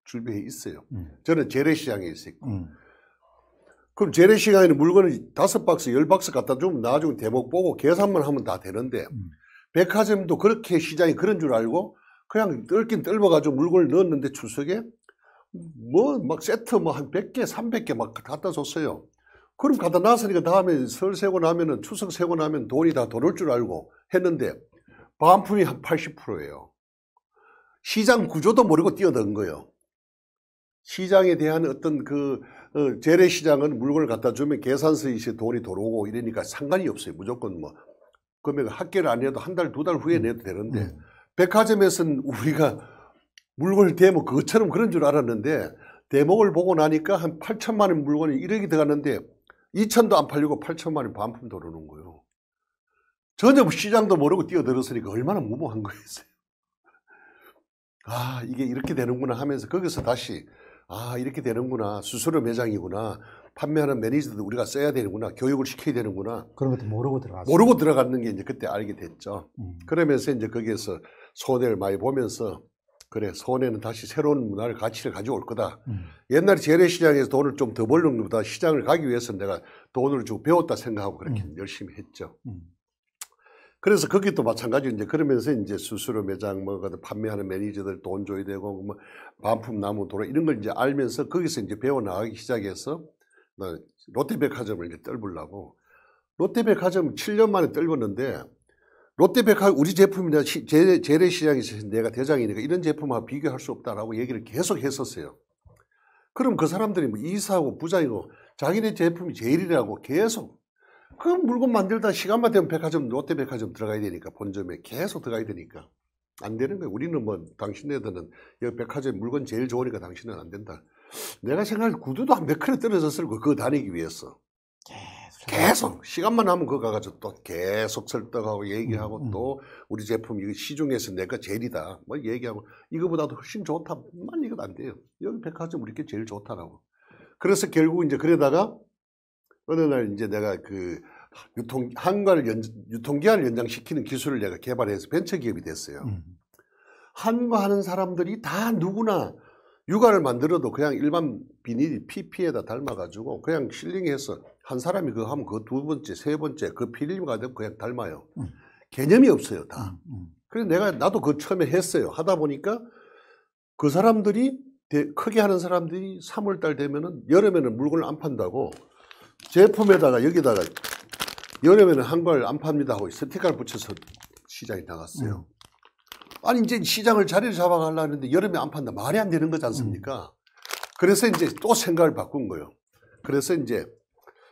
준비해 있어요. 음. 저는 재래시장에 있었고 음. 그럼 재래 시간에는 물건을 다섯 박스, 열 박스 갖다 주면 나중에 대목 보고 계산만 하면 다 되는데 음. 백화점도 그렇게 시장이 그런 줄 알고 그냥 뜰긴 뜰어가지고 물건을 넣었는데 추석에 뭐 막 세트 뭐 한 100개, 300개 막 갖다 줬어요. 그럼 갖다 놨으니까 다음에 설 세고 나면은 추석 세고 나면 돈이 다 돌을 줄 알고 했는데 반품이 한 80%예요. 시장 구조도 모르고 뛰어든 거예요. 시장에 대한 어떤 그 어, 재래시장은 물건을 갖다 주면 계산서에 돈이 들어오고 이러니까 상관이 없어요. 무조건 뭐 금액을 학교를 안 해도 한 달, 두 달 후에 음. 내도 되는데 음. 백화점에서는 우리가 물건을 대면 그것처럼 그런 줄 알았는데 대목을 보고 나니까 한 8천만 원 물건이 1억이 들어갔는데 2천도 안 팔리고 8천만 원 반품 들어오는 거예요. 전혀 시장도 모르고 뛰어들었으니까 얼마나 무모한 거였어요. 아, 이게 이렇게 되는구나 하면서 거기서 다시 아, 이렇게 되는구나. 수수료 매장이구나. 판매하는 매니저도 우리가 써야 되는구나. 교육을 시켜야 되는구나. 그런 것도 모르고 들어갔어 모르고 들어갔는 게 이제 그때 알게 됐죠. 음. 그러면서 이제 거기에서 손해를 많이 보면서 그래, 손해는 다시 새로운 문화를 가치를 가져올 거다. 음. 옛날에 재래시장에서 돈을 좀 더 벌는 것보다 시장을 가기 위해서 내가 돈을 주고 배웠다 생각하고 그렇게 음. 열심히 했죠. 음. 그래서 거기 도 마찬가지로 이제 그러면서 이제 수수료 매장 뭐 판매하는 매니저들 돈 줘야 되고 뭐 반품 나무 도로 이런 걸 이제 알면서 거기서 이제 배워 나가기 시작해서 롯데백화점을 이제 떨보려고 롯데백화점 7년 만에 떨궜는데 롯데백화점 우리 제품이나 재래시장에서 내가 대장이니까 이런 제품하고 비교할 수 없다라고 얘기를 계속 했었어요. 그럼 그 사람들이 뭐 이사하고 부장이고 자기네 제품이 제일이라고 계속 그 물건 만들다 시간만 되면 백화점, 롯데백화점 들어가야 되니까, 본점에 계속 들어가야 되니까. 안 되는 거야 우리는 뭐, 당신네들은, 여기 백화점 물건 제일 좋으니까 당신은 안 된다. 내가 생각할 구두도 한몇 컬에 떨어졌을 거, 그거 다니기 위해서. 계속. 시간만 하면 그거 가가지고 또 계속 설득하고 얘기하고 음, 음. 또 우리 제품 이거 시중에서 내가 제일이다. 뭐 얘기하고 이거보다도 훨씬 좋다. 만 이건 안 돼요. 여기 백화점 우리 께 제일 좋다라고. 그래서 결국 이제 그러다가 어느 날 이제 내가 그 유통 한가를 유통기한을 연장시키는 기술을 내가 개발해서 벤처기업이 됐어요. 음. 한과하는 사람들이 다 누구나 육아를 만들어도 그냥 일반 비닐 PP에다 닮아가지고 그냥 실링해서 한 사람이 그거 하면 그 두 번째, 세 번째, 그필름과 되면 그냥 닮아요. 음. 개념이 없어요, 다. 음. 음. 그래서 내가 나도 그 처음에 했어요. 하다 보니까 그 사람들이 크게 하는 사람들이 3월달 되면은 여름에는 물건을 안 판다고 제품에다가 여기다가 여름에는 한벌안 팝니다 하고 스티커를 붙여서 시장에 나갔어요. 음. 아니 이제 시장을 자리를 잡아가려는데 고하 여름에 안 판다 말이 안 되는 거지 않습니까? 음. 그래서 이제 또 생각을 바꾼 거예요. 그래서 이제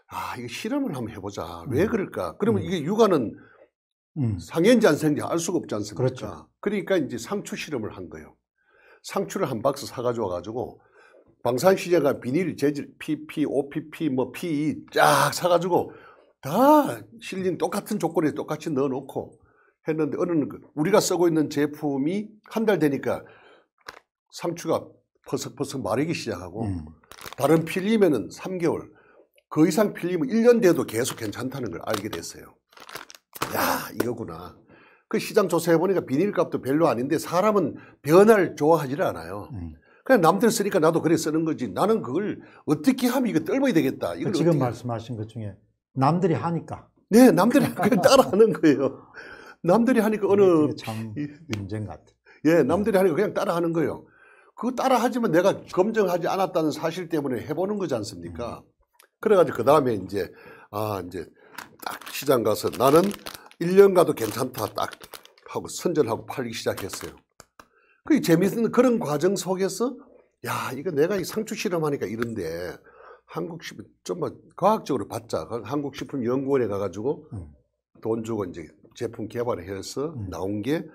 아 이거 실험을 한번 해보자. 음. 왜 그럴까? 그러면 음. 이게 육아는 음. 상해인지 안 상해인지 알 수가 없지 않습니까? 그렇죠. 그러니까 이제 상추 실험을 한 거예요. 상추를 한 박스 사가지고 와가지고 방산시제가 비닐 재질 PP, OPP, 뭐 PE 쫙 사가지고 다 실린 똑같은 조건에 똑같이 넣어놓고 했는데 어느 그, 우리가 쓰고 있는 제품이 한 달 되니까 상추가 퍼석퍼석 마르기 시작하고 음. 다른 필름에는 3개월 그 이상 필름은 1년 돼도 계속 괜찮다는 걸 알게 됐어요. 야 이거구나. 그 시장 조사해 보니까 비닐값도 별로 아닌데 사람은 변화를 좋아하지 않아요. 음. 그냥 남들 쓰니까 나도 그래 쓰는 거지. 나는 그걸 어떻게 하면 이거 떨어야 되겠다. 이걸 지금 어떻게... 말씀하신 것 중에 남들이 하니까. 네, 남들이 그걸 따라하는 거예요. 남들이 하니까 어느 참문인것 같아. 예, 남들이 하니까 그냥 따라하는 거예요. 그거 따라하지만 내가 검증하지 않았다는 사실 때문에 해보는 거지 않습니까? 음. 그래가지고 그 다음에 이제 아 이제 딱 시장 가서 나는 1년 가도 괜찮다 딱 하고 선전하고 팔기 시작했어요. 그재미있는 그런 과정 속에서 야 이거 내가 이 상추 실험하니까 이런데 한국 식품 좀뭐 과학적으로 봤자 한국 식품 연구원에 가가지고 음. 돈 주고 이제 제품 개발해서 을 음. 나온 게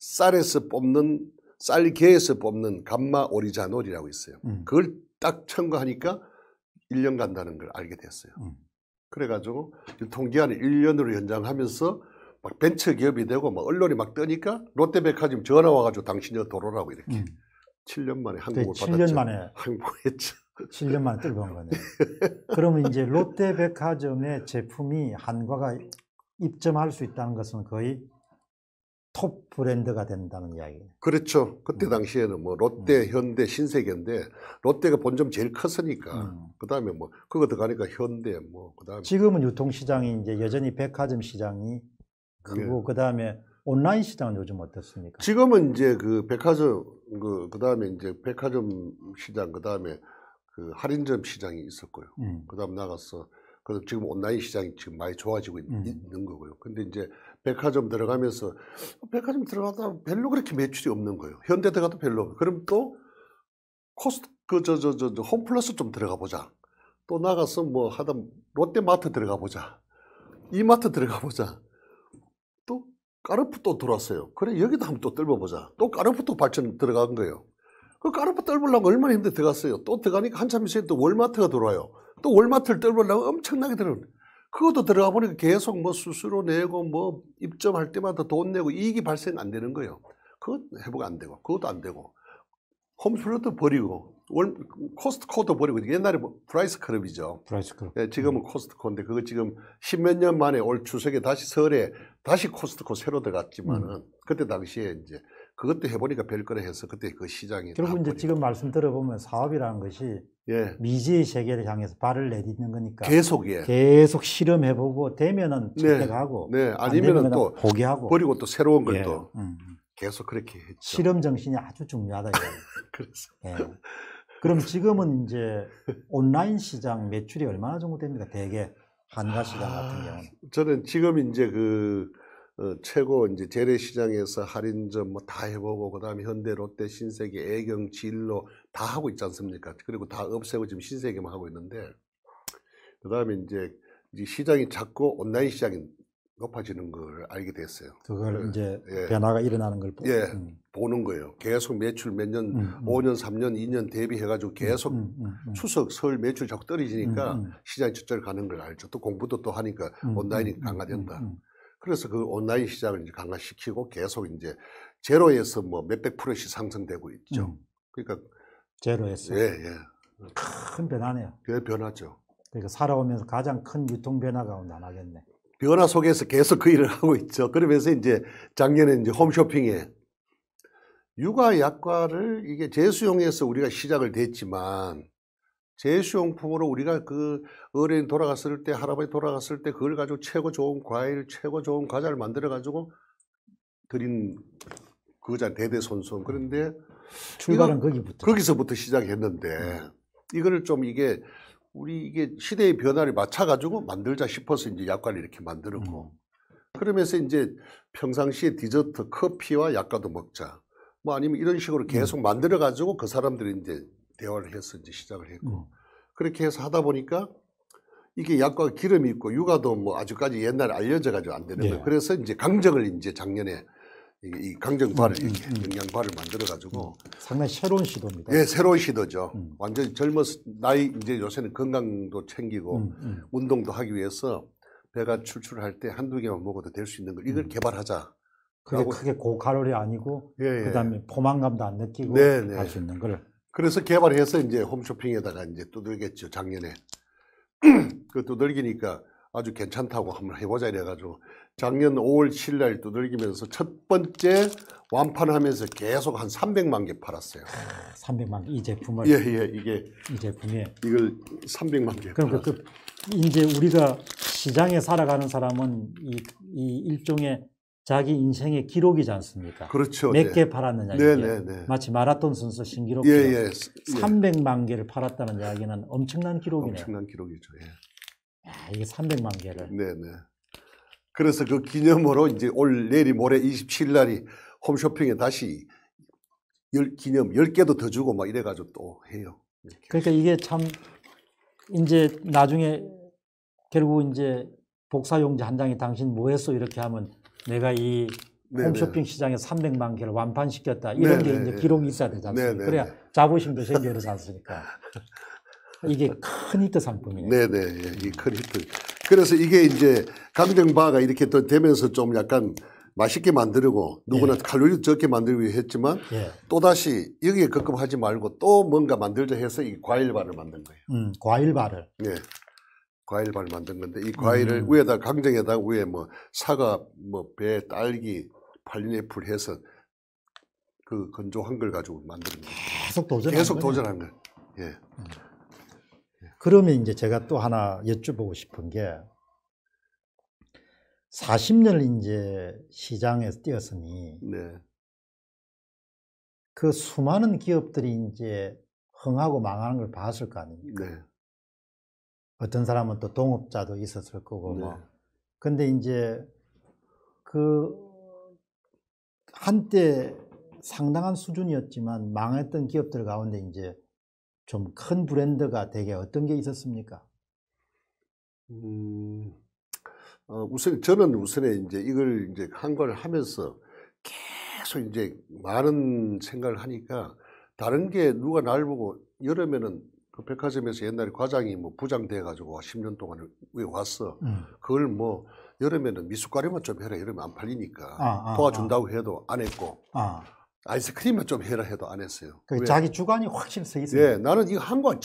쌀에서 뽑는 쌀개에서 뽑는 감마 오리자놀이라고 있어요. 음. 그걸 딱 첨가하니까 1년 간다는 걸 알게 됐어요. 음. 그래가지고 통기한을 1년으로 연장하면서 막 벤처 기업이 되고 막 언론이 막 뜨니까 롯데백화점 전화 와가지고 당신이 도로라고 이렇게 음. 7년 만에 한국을 네, 7년 받았죠. 만에 항복했죠. 7년 만에 뜰본 거네요. 그러면 이제 롯데백화점의 제품이 한과가 입점할 수 있다는 것은 거의 톱 브랜드가 된다는 이야기예요. 그렇죠. 그때 음. 당시에는 뭐 롯데, 음. 현대, 신세계인데 롯데가 본점 제일 컸으니까 음. 그다음에 뭐 그거 들어가니까 현대 뭐 그다음에 지금은 유통시장이 이제 여전히 백화점 시장이 그리고 그 예. 다음에 온라인 시장은 요즘 어떻습니까? 지금은 이제 그 백화점 그 그다음에 이제 백화점 시장 그다음에 그 할인점 시장이 있었고요. 음. 그다음 나가서 그래서 지금 온라인 시장이 지금 많이 좋아지고 음. 있는 거고요. 근데 이제 백화점 들어가면서 백화점 들어가다 별로 그렇게 매출이 없는 거예요. 현대 들어가도 별로. 그럼 또 코스트 그저저저 저, 저, 저, 홈플러스 좀 들어가 보자. 또 나가서 뭐 하다 롯데마트 들어가 보자. 이마트 들어가 보자. 까르프또 들어왔어요. 그래, 여기도 한번 또 뜰어보자. 또까르프또 발전 들어간 거예요. 그 까르프 뜰보려고 얼마나 힘들게 들어갔어요. 또 들어가니까 한참 있어요. 또 월마트가 들어와요. 또 월마트를 뜰보려고 엄청나게 들어오는 그것도 들어가 보니까 계속 뭐 수수료 내고 뭐 입점할 때마다 돈 내고 이익이 발생 안 되는 거예요. 그것 회복 안 되고, 그것도 안 되고. 홈플러도 버리고 월, 코스트코도 버리고 옛날에 뭐 프라이스 클럽이죠. 프라이스 클럽. 네, 예, 지금은 음. 코스트코인데 그거 지금 십몇 년 만에 올 추석에 다시 설에 다시 코스트코 새로 들어갔지만은 음. 그때 당시에 이제 그것도 해보니까 별거라 해서 그때 그 시장이 결국 이제 지금 말씀 들어보면 사업이라는 것이 예. 미지의 세계를 향해서 발을 내딛는 거니까 계속 예. 계속 실험해보고 되면은 채택고 네. 네. 아니면은 또 포기하고 버리고 또 새로운 걸또 예. 음. 음. 계속 그렇게 했죠. 실험 정신이 아주 중요하다. 그래서. 예. 그럼 지금은 이제 온라인 시장 매출이 얼마나 정도 됩니까? 대개 한가 시장 아, 같은 경우는. 저는 지금 이제 그 어, 최고 이제 재래 시장에서 할인점 뭐 다 해보고 그다음에 현대, 롯데, 신세계, 애경, 진로 다 하고 있지 않습니까? 그리고 다 없애고 지금 신세계만 하고 있는데 그다음에 이제 시장이 작고 온라인 시장이 높아지는 걸 알게 됐어요. 그걸 예. 이제 예. 변화가 일어나는 걸 예. 음. 보는 거예요. 계속 매출 몇 년, 음, 음. 5년, 3년, 2년 대비해가지고 음, 계속 음, 음, 추석, 설 매출 자꾸 떨어지니까 시장이 저절 가는 걸 알죠. 또 공부도 또 하니까 온라인이 강화된다. 그래서 그 온라인 시장을 이제 강화시키고 계속 이제 제로에서 뭐 몇백 프로씩 상승되고 있죠. 그러니까 제로에서 예, 예. 큰 변화네요. 그 변화죠. 그러니까 살아오면서 가장 큰 유통 변화가 나나겠네. 변화 속에서 계속 그 일을 하고 있죠. 그러면서 이제 작년에 이제 홈쇼핑에 육아약과를 이게 재수용해서 우리가 시작을 됐지만 재수용품으로 우리가 그 어린이 돌아갔을 때 할아버지 돌아갔을 때 그걸 가지고 최고 좋은 과일 최고 좋은 과자를 만들어 가지고 드린 그자 대대손손 그런데 출발은 거기부터 거기서부터 시작했는데 이거를 좀 이게 우리 이게 시대의 변화를 맞춰가지고 만들자 싶어서 이제 약과를 이렇게 만들었고 음. 그러면서 이제 평상시에 디저트 커피와 약과도 먹자 뭐 아니면 이런 식으로 음. 계속 만들어가지고 그 사람들이 이제 대화를 해서 이제 시작을 했고 음. 그렇게 해서 하다 보니까 이게 약과 기름이 있고 육아도 뭐 아직까지 옛날에 알려져 가지고 안 되는 거예요. 그래서 이제 강정을 이제 작년에 이 강정발을 음, 이렇게 음, 음. 영양발을 만들어 가지고 상당히 새로운 시도입니다. 예, 새로운 시도죠. 완전히 젊었을 나이 이제 요새는 건강도 챙기고 운동도 하기 위해서 배가 출출할 때 한두 개만 먹어도 될 수 있는 걸 이걸 개발하자. 그게 크게 고칼로리 아니고 예, 예. 그다음에 포만감도 안 느끼고 네, 할수 네. 있는 걸. 그래서 개발해서 이제 홈쇼핑에다가 이제 두들겼죠 작년에. 그 두들기니까 아주 괜찮다고 한번 해보자 이래가지고 작년 5월 7일 날 두들기면서 첫 번째 완판하면서 계속 한 300만 개 팔았어요. 300만 아, 개, 이 제품을. 예예 예, 이게 이 제품이 이걸 300만 개. 그럼 그러니까 그, 이제 우리가 시장에 살아가는 사람은 이, 이 일종의 자기 인생의 기록이지 않습니까? 그렇죠. 몇개 예. 네. 팔았느냐 네, 네게 네, 네, 마치 마라톤 선수 신기록 예, 예, 300만 예. 개를 팔았다는 이야기는 엄청난 기록이네요. 엄청난 기록이죠. 예. 야, 이게 300만 개를. 네네. 그래서 그 기념으로 이제 올 내일이 모레 27일 날이 홈쇼핑에 다시 열, 기념 10개도 더 주고 막 이래가지고 또 해요. 그러니까 이게 참 이제 나중에 결국 이제 복사용지 한 장에 당신 뭐 했어 이렇게 하면 내가 이 홈쇼핑 시장에 300만 개를 완판시켰다 이런 네네. 게 이제 기록이 있어야 되잖아요 그래야 자부심도 생겨나지 않습니까? 이게 그 큰 히트 상품이네요. 네네. 예, 이큰 히트. 그래서 이게 이제 강정바가 이렇게 또 되면서 좀 약간 맛있게 만들고 누구나 예. 칼로리 적게 만들기 했지만 예. 또다시 여기에 급급하지 말고 또 뭔가 만들자 해서 이 과일바를 만든 거예요. 음, 과일바를. 예. 과일바를 만든 건데 이 과일을 음. 위에다 강정에다 위에 뭐 사과, 뭐 배, 딸기, 팔린애플 해서 그 건조한 걸 가지고 만드는 거예요. 계속 도전 계속 도전한 거예요. 예. 음. 그러면 이제 제가 또 하나 여쭤보고 싶은 게 40년을 이제 시장에서 뛰었으니 네. 그 수많은 기업들이 이제 흥하고 망하는 걸 봤을 거 아닙니까? 네. 어떤 사람은 또 동업자도 있었을 거고 네. 뭐. 근데 이제 그 한때 상당한 수준이었지만 망했던 기업들 가운데 이제 좀큰 브랜드가 되게 어떤 게 있었습니까? 음, 어, 우선 저는 우선에 이제 이걸 이제 한 걸 하면서 계속 이제 많은 생각을 하니까 다른 게 누가 날 보고 여름에는 그 백화점에서 옛날에 과장이 뭐 부장 돼가지고 10년 동안 왜 왔어. 음. 그걸 뭐 여름에는 미숫가루만 좀 해라 이러면 안 팔리니까 아, 아, 아. 도와준다고 아. 해도 안 했고 아. 아이스크림만좀 해라 해도 안 했어요. 그 자기 주관이 확실히 서 있어요. 예, 나는 이거 한 권,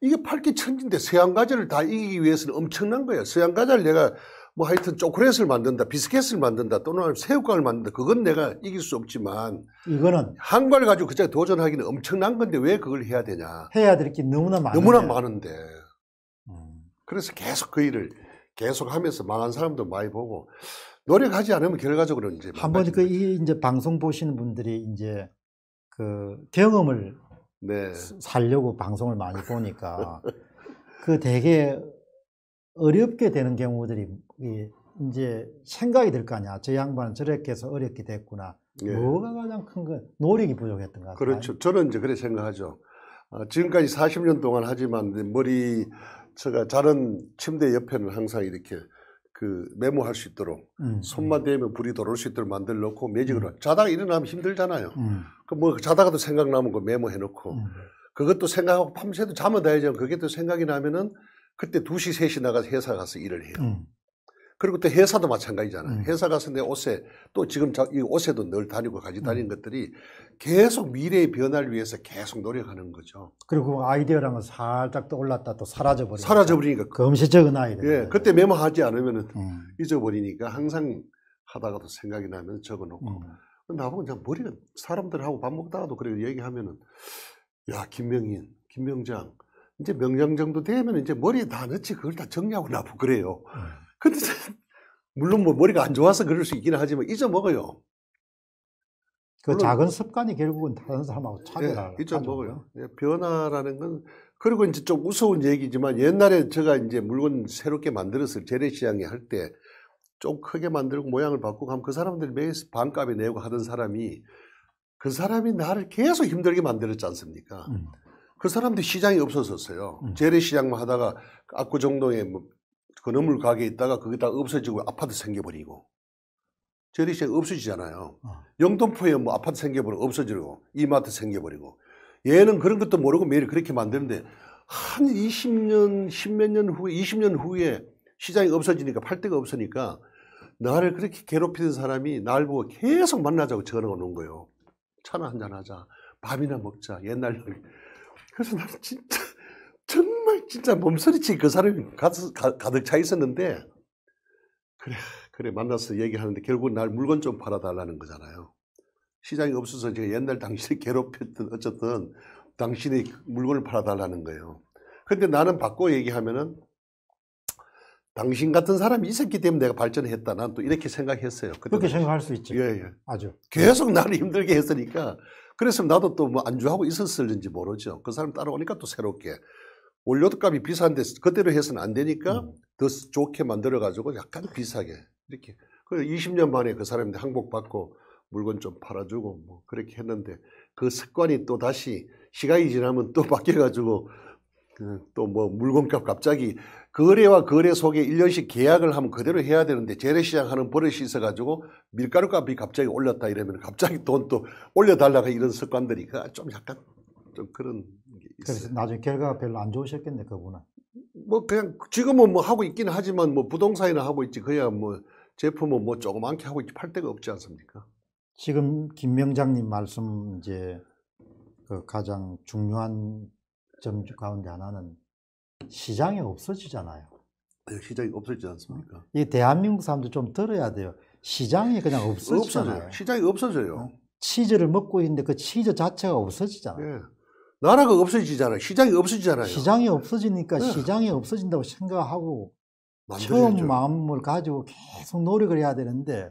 이게 팔기 천진데 서양 과자를 다 이기기 위해서는 엄청난 거예요. 서양 과자를 내가 뭐 하여튼 초콜릿을 만든다, 비스켓을 만든다, 또는 새우깡을 만든다. 그건 내가 이길 수 없지만 이거는 한걸 가지고 그자 도전하기는 엄청난 건데 왜 그걸 해야 되냐? 해야 될 게 너무나 많은데. 너무나 많은데. 음. 그래서 계속 그 일을 계속 하면서 망한 사람도 많이 보고 노력하지 않으면 결과적으로 이제 한 번 그이 이제 방송 보시는 분들이 이제 그 경험을 네. 살려고 방송을 많이 보니까 그 되게 어렵게 되는 경우들이 이제 생각이 들 거 아니야. 저 양반 저렇게 해서 어렵게 됐구나. 예. 뭐가 가장 큰건 노력이 부족했던 것 같아요. 그렇죠. 저는 이제 그래 생각하죠. 어, 지금까지 40년 동안 하지만 머리 제가 자른 침대 옆에는 항상 이렇게 그 메모할 수 있도록 음. 손만 대면 불이 들어올 수 있도록 만들어 놓고 매직으로 음. 자다가 일어나면 힘들잖아요. 음. 그뭐 자다가도 생각나면 그 메모해 놓고 음. 그것도 생각하고 밤새도 잠을 자야지 그게 또 생각이 나면은 그때 2시 3시 나가서 회사 가서 일을 해요. 음. 그리고 또 회사도 마찬가지잖아요. 음. 회사 가서 내 옷에 또 지금 자, 이 옷에도 늘 다니고 가지 다니는 음. 것들이 계속 미래의 변화를 위해서 계속 노력하는 거죠. 그리고 그 아이디어랑은 살짝 떠 올랐다 또 사라져버리니까. 사라져버리니까. 금시적은 그 아이디어. 예, 그때 메모하지 않으면 음. 잊어버리니까 항상 하다가도 생각이 나면 적어놓고. 음. 나보고 그냥 머리가 사람들하고 밥 먹다가도 그래 얘기하면은 야 김명인, 김명장 이제 명장 정도 되면 이제 머리에 다 넣지 그걸 다 정리하고 나고 그래요. 음. 근데 물론 뭐 머리가 안 좋아서 그럴 수 있기는 하지만 잊어먹어요. 그 작은 뭐 습관이 결국은 다른 사람하고 차별을 예, 잊어먹어요. 예, 변화라는 건 그리고 이제 좀 우스운 얘기지만 옛날에 제가 이제 물건 새롭게 만들었을 재래시장에 할 때 좀 크게 만들고 모양을 바꾸고 하면 그 사람들 이 매일 반값에 내고 하던 사람이 그 사람이 나를 계속 힘들게 만들었지 않습니까? 음. 그 사람들 시장이 없어졌어요. 음. 재래시장만 하다가 압구정동에 뭐그 건어물 음. 가게에 있다가 그게 다 없어지고 아파트 생겨버리고 저리시 없어지잖아요. 어. 영등포에 뭐 아파트 생겨버리고 없어지고 이마트 생겨버리고 얘는 그런 것도 모르고 매일 그렇게 만드는데 한 20년, 10몇 년 후에, 20년 후에 시장이 없어지니까 팔 데가 없으니까 나를 그렇게 괴롭히는 사람이 날 보고 계속 만나자고 전화가 오는 거예요. 차나 한잔 하자. 밥이나 먹자. 옛날 그래서 나는 진짜 정말 진짜 몸서리치 그 사람이 가득 차 있었는데 그래 그래 만나서 얘기하는데 결국 날 물건 좀 팔아달라는 거잖아요. 시장이 없어서 제가 옛날 당신을 괴롭혔든 어쨌든 당신이 물건을 팔아달라는 거예요. 근데 나는 바꿔 얘기하면은 당신 같은 사람이 있었기 때문에 내가 발전했다. 난 또 이렇게 생각했어요. 그렇게 생각할 수 있지. 예, 예. 아주. 계속 나를 힘들게 했으니까. 그래서 나도 또 뭐 안주하고 있었을지 모르죠. 그 사람 따라오니까 또 새롭게. 원료도 값이 비싼데 그대로 해서는 안 되니까 음. 더 좋게 만들어가지고 약간 비싸게 이렇게. 그 20년 만에 그 사람한테 항복 받고 물건 좀 팔아주고 뭐 그렇게 했는데 그 습관이 또 다시 시간이 지나면 또 바뀌어가지고 그 또뭐 물건값 갑자기 거래와 거래 속에 1년씩 계약을 하면 그대로 해야 되는데 재래시장 하는 버릇이 있어가지고 밀가루 값이 갑자기 올랐다 이러면 갑자기 돈 또 올려달라고 이런 습관들이 그 좀 약간 좀 그런 그래서 나중에 결과가 별로 안 좋으셨겠네 그분은. 뭐 그냥 지금은 뭐 하고 있기는 하지만 뭐 부동산이나 하고 있지 그야 뭐 제품은 뭐 조그맣게 하고 있지 팔 데가 없지 않습니까? 지금 김명장님 말씀 이제 그 가장 중요한 점 가운데 하나는 시장이 없어지잖아요. 네, 시장이 없어지지 않습니까? 이 대한민국 사람들 좀 들어야 돼요. 시장이 그냥 없어지잖아요. 없어져요. 시장이 없어져요. 어? 치즈를 먹고 있는데 그 치즈 자체가 없어지잖아요. 예. 나라가 없어지잖아요. 시장이 없어지잖아요. 시장이 없어지니까 네. 시장이 없어진다고 생각하고 만들어야죠. 처음 마음을 가지고 계속 노력을 해야 되는데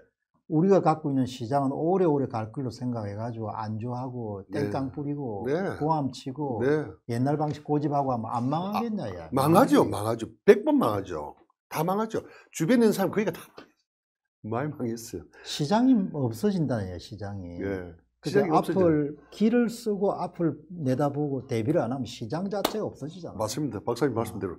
우리가 갖고 있는 시장은 오래오래 갈 걸로 생각해가지고 안주하고 네. 땡깡 네. 뿌리고 네. 고함치고 네. 옛날 방식 고집하고 하면 안 망하겠냐 아, 망하죠 망하죠 백번 망하죠 다 망하죠 주변에 있는 사람 그러니까 다 망했어요 많이 망했어요 시장이 없어진다는 거예요. 시장이 네. 그죠? 앞을 길을 쓰고 앞을 내다보고 대비를 안 하면 시장 자체가 없어지잖아요. 맞습니다. 박사님 말씀대로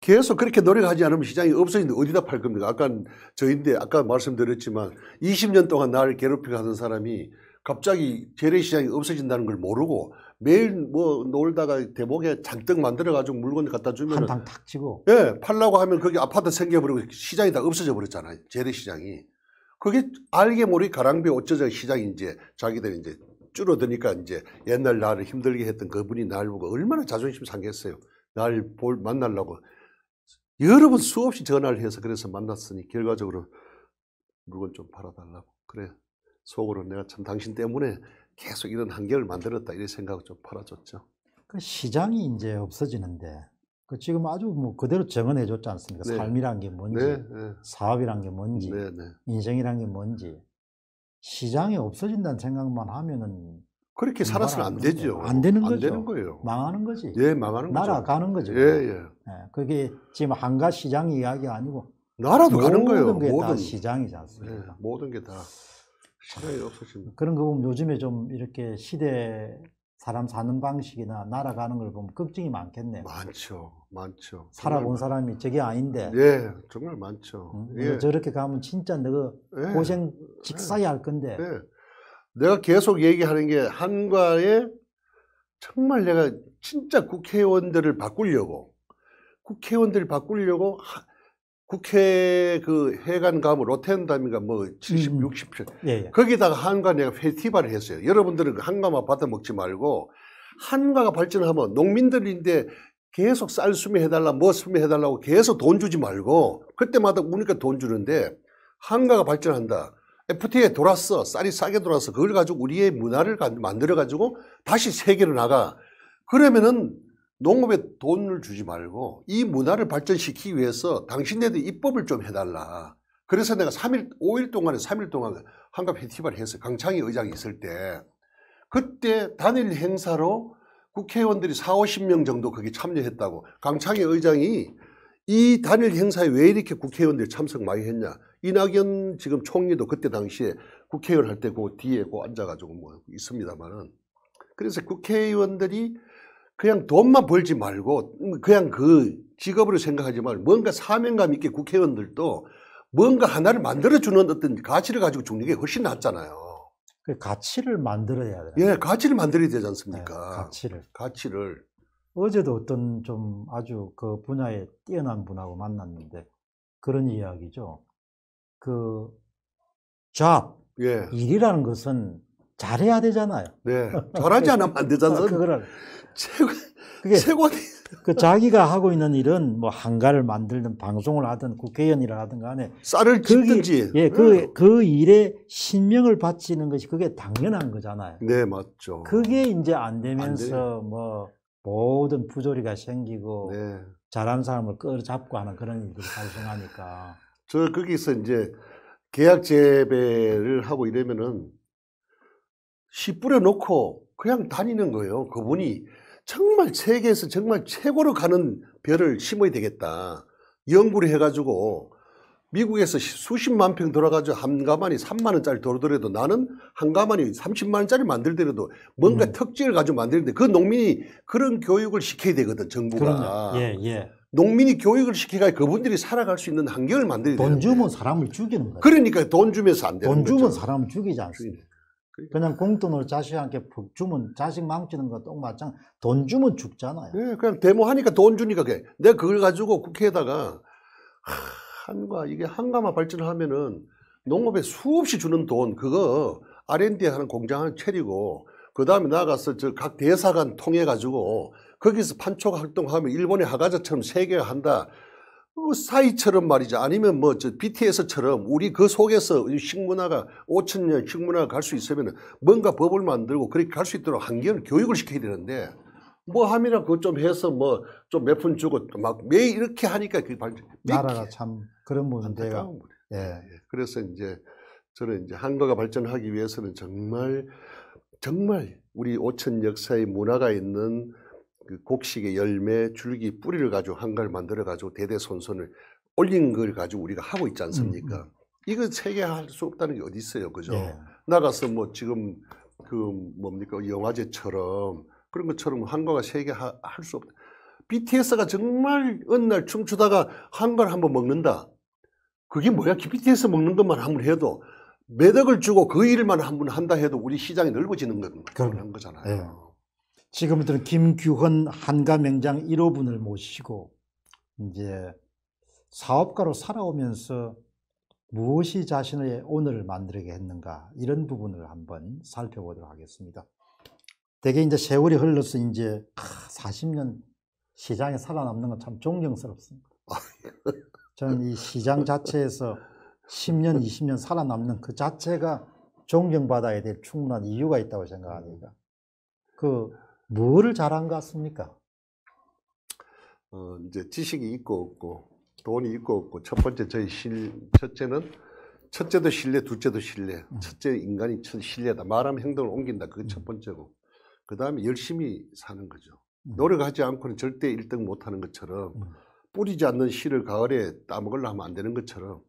계속 그렇게 노력하지 않으면 시장이 없어지는데 어디다 팔 겁니까? 아까 저인데 아까 말씀드렸지만 20년 동안 나를 괴롭히고 하는 사람이 갑자기 재래시장이 없어진다는 걸 모르고 매일 뭐 놀다가 대목에 잔뜩 만들어가지고 물건 갖다 주면 한탕 탁 치고 예 팔라고 하면 거기 아파트 생겨버리고 시장이 다 없어져 버렸잖아요 재래시장이 그게 알게 모르게 가랑비 어쩌자 시작이 이제 자기들 이제 줄어드니까 이제 옛날 나를 힘들게 했던 그분이 날 보고 얼마나 자존심 상했어요. 날 볼, 만나려고 여러 번 수없이 전화를 해서 그래서 만났으니 결과적으로 물건 좀 팔아달라고. 그래. 속으로 내가 참 당신 때문에 계속 이런 한계를 만들었다. 이런 생각을 좀 팔아줬죠. 그 시장이 이제 없어지는데 그 지금 아주 뭐 그대로 정언해 줬지 않습니까? 네. 삶이란 게 뭔지, 네, 네. 사업이란 게 뭔지, 네, 네. 인생이란 게 뭔지. 시장이 없어진다는 생각만 하면은 그렇게 살아서는 안 되죠. 안 되는 거죠. 되는 거예요. 망하는 거지. 예, 망하는 거죠. 나라 가는 거죠. 예, 예, 예. 그게 지금 한가 시장 이야기 아니고 나라도 가는 거예요. 모든 게 다 시장이지 예, 않습니까? 예, 모든 게 다 시장이 없어진다. 그런 거 보면 요즘에 좀 이렇게 시대 사람 사는 방식이나 날아가는 걸 보면 걱정이 많겠네요. 많죠, 많죠. 살아본 사람이 저게 아닌데. 예, 정말 많죠. 응? 예. 저렇게 가면 진짜 내가 예. 고생 직사야 할 건데. 예. 내가 계속 얘기하는 게 한과에 정말 내가 진짜 국회의원들을 바꾸려고 국회의원들을 바꾸려고 하, 국회 그해관 가면 로텐담인가 뭐 70, 60편 음. 예, 예. 거기다가 한과 내가 페스티벌을 했어요. 여러분들은 한가만 받아먹지 말고 한가가 발전하면 농민들인데 계속 쌀 수매해달라 뭐 수매해달라고 계속 돈 주지 말고 그때마다 우니까 돈 주는데 한가가 발전한다. FTA에 돌았어. 쌀이 싸게 돌아서 그걸 가지고 우리의 문화를 만들어가지고 다시 세계로 나가. 그러면은 농업에 돈을 주지 말고 이 문화를 발전시키기 위해서 당신네들 입법을 좀 해달라. 그래서 내가 3일, 5일 동안에 3일 동안 한갑 페티벌 해서 강창희 의장이 있을 때 그때 단일 행사로 국회의원들이 4, 50명 정도 거기 참여했다고 강창희 의장이 이 단일 행사에 왜 이렇게 국회의원들이 참석 많이 했냐 이낙연 지금 총리도 그때 당시에 국회의원 할 때 그 뒤에 그 앉아가지고 뭐 있습니다만은 그래서 국회의원들이 그냥 돈만 벌지 말고 그냥 그 직업으로 생각하지 말고 뭔가 사명감 있게 국회의원들도 뭔가 하나를 만들어주는 어떤 가치를 가지고 죽는 게 훨씬 낫잖아요. 그 가치를 만들어야 돼요. 예, 가치를 만들어야 되지 않습니까? 네, 가치를. 가치를. 어제도 어떤 좀 아주 그 분야에 뛰어난 분하고 만났는데 그런 이야기죠. 그 job, 예. 일이라는 것은 잘해야 되잖아요. 네. 잘하지 않으면 안 되잖아요. 아, 그거를. 최고, 그게 최고니. 그 자기가 하고 있는 일은 뭐 한가를 만들든 방송을 하든 국회의원이라 하든 간에 쌀을 짚든지 그 예, 네. 그, 그 일에 신명을 바치는 것이 그게 당연한 거잖아요. 네, 맞죠. 그게 이제 안 되면서 안뭐 모든 부조리가 생기고 네. 잘한 사람을 끌어잡고 하는 그런 일들이 발생하니까. 저 거기서 이제 계약 재배를 하고 이러면은 씨 뿌려놓고 그냥 다니는 거예요. 그분이 정말 세계에서 정말 최고로 가는 별을 심어야 되겠다. 연구를 해가지고 미국에서 수십만 평 돌아가지고 한 가만히 3만 원짜리 돌더라도 아 나는 한 가만히 30만 원짜리 만들더라도 뭔가 음. 특징을 가지고 만드는데 그 농민이 그런 교육을 시켜야 되거든 정부가. 예, 예. 농민이 교육을 시켜야 그분들이 살아갈 수 있는 환경을 만들어야 돼돈 주면 사람을 죽이는 거예 그러니까 돈 주면서 안 되는 거돈 주면 거죠. 사람을 죽이지 않습니다. 그러니까. 그냥 공돈을 자식한테 푹 주면 자식 망치는 거똑 마찬가돈 주면 죽잖아요. 예, 그냥 데모하니까 돈 주니까 그게. 내가 그걸 가지고 국회에다가 한과 이게 한가마 발전을 하면은 농업에 수없이 주는 돈 그거 R&D 하는 공장 하나 차리고 그 다음에 나가서 저각 대사관 통해 가지고 거기서 판촉 활동하면 일본의 하가자처럼 세계화 한다. 뭐 사이처럼 말이죠. 아니면 뭐 저 BTS처럼 우리 그 속에서 식문화가 5천 년 식문화가 갈 수 있으면 뭔가 법을 만들고 그렇게 갈 수 있도록 한계을 교육을 시켜야 되는데 뭐 하면 나그거좀 해서 뭐좀몇푼 주고 막 매일 이렇게 하니까 그 나라가 참 그런 문제가 예. 예. 그래서 이제 저는 이제 한국가 발전하기 위해서는 정말 정말 우리 오천 역사의 문화가 있는 그 곡식의 열매, 줄기, 뿌리를 가지고 한가 만들어 가지고 대대손손을 올린 걸 가지고 우리가 하고 있지 않습니까? 음. 음. 이거 세계할 수 없다는 게 어디 있어요, 그죠? 네. 나가서 뭐 지금 그 뭡니까 영화제처럼 그런 것처럼 한가가 세계할 수 없다. BTS가 정말 어느 날 춤추다가 한가를 한번 먹는다. 그게 뭐야? BTS 먹는 것만 한 번 해도 매덕을 주고 그 일만 한 번 한다 해도 우리 시장이 넓어지는 거잖아요. 그런 거잖아요. 네. 지금부터는 김규헌 한가맹장 1호분을 모시고 이제 사업가로 살아오면서 무엇이 자신의 오늘을 만들게 했는가 이런 부분을 한번 살펴보도록 하겠습니다. 대개 이제 세월이 흘러서 이제 40년 아, 시장에 살아남는 건 참 존경스럽습니다. 저는 이 시장 자체에서 10년, 20년 살아남는 그 자체가 존경받아야 될 충분한 이유가 있다고 생각합니다. 그 뭐를 잘한 것 같습니까? 어, 이제 지식이 있고 없고 돈이 있고 없고 첫 번째 저희 실 첫째는 첫째도 신뢰, 둘째도 신뢰. 음. 첫째 인간이 첫 신뢰다. 말하면 행동을 옮긴다. 그게 첫 음. 번째고. 그 다음에 열심히 사는 거죠. 음. 노력하지 않고는 절대 1등 못하는 것처럼 뿌리지 않는 씨를 가을에 따먹으려 하면 안 되는 것처럼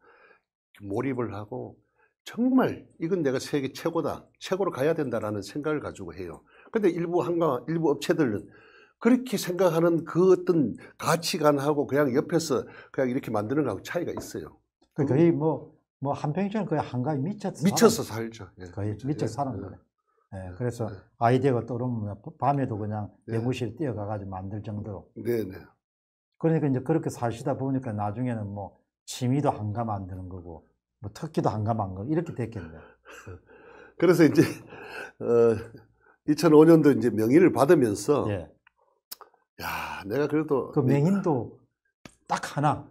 몰입을 하고 정말 이건 내가 세계 최고다. 최고로 가야 된다라는 생각을 가지고 해요. 근데 일부 한가 일부 업체들은 그렇게 생각하는 그 어떤 가치관하고 그냥 옆에서 그냥 이렇게 만드는 거하고 차이가 있어요. 그 거의 뭐, 뭐 한평생 거의 한가위 미쳤서 미쳐서 살죠. 예. 거의 그렇죠. 미쳐서, 미 예, 사는 예. 거예요. 예, 그래서 네. 아이디어가 떠오르면 뭐 밤에도 그냥 내 예. 연구실 뛰어가가지고 만들 정도로. 네네. 그러니까 이제 그렇게 사시다 보니까 나중에는 뭐 취미도 한가 만드는 거고 뭐특기도 한가 만드는 이렇게 됐겠네요. 그래서 이제 어, 2005년도 이제 명의를 받으면서 예. 야 내가 그래도 그 명인도 딱 하나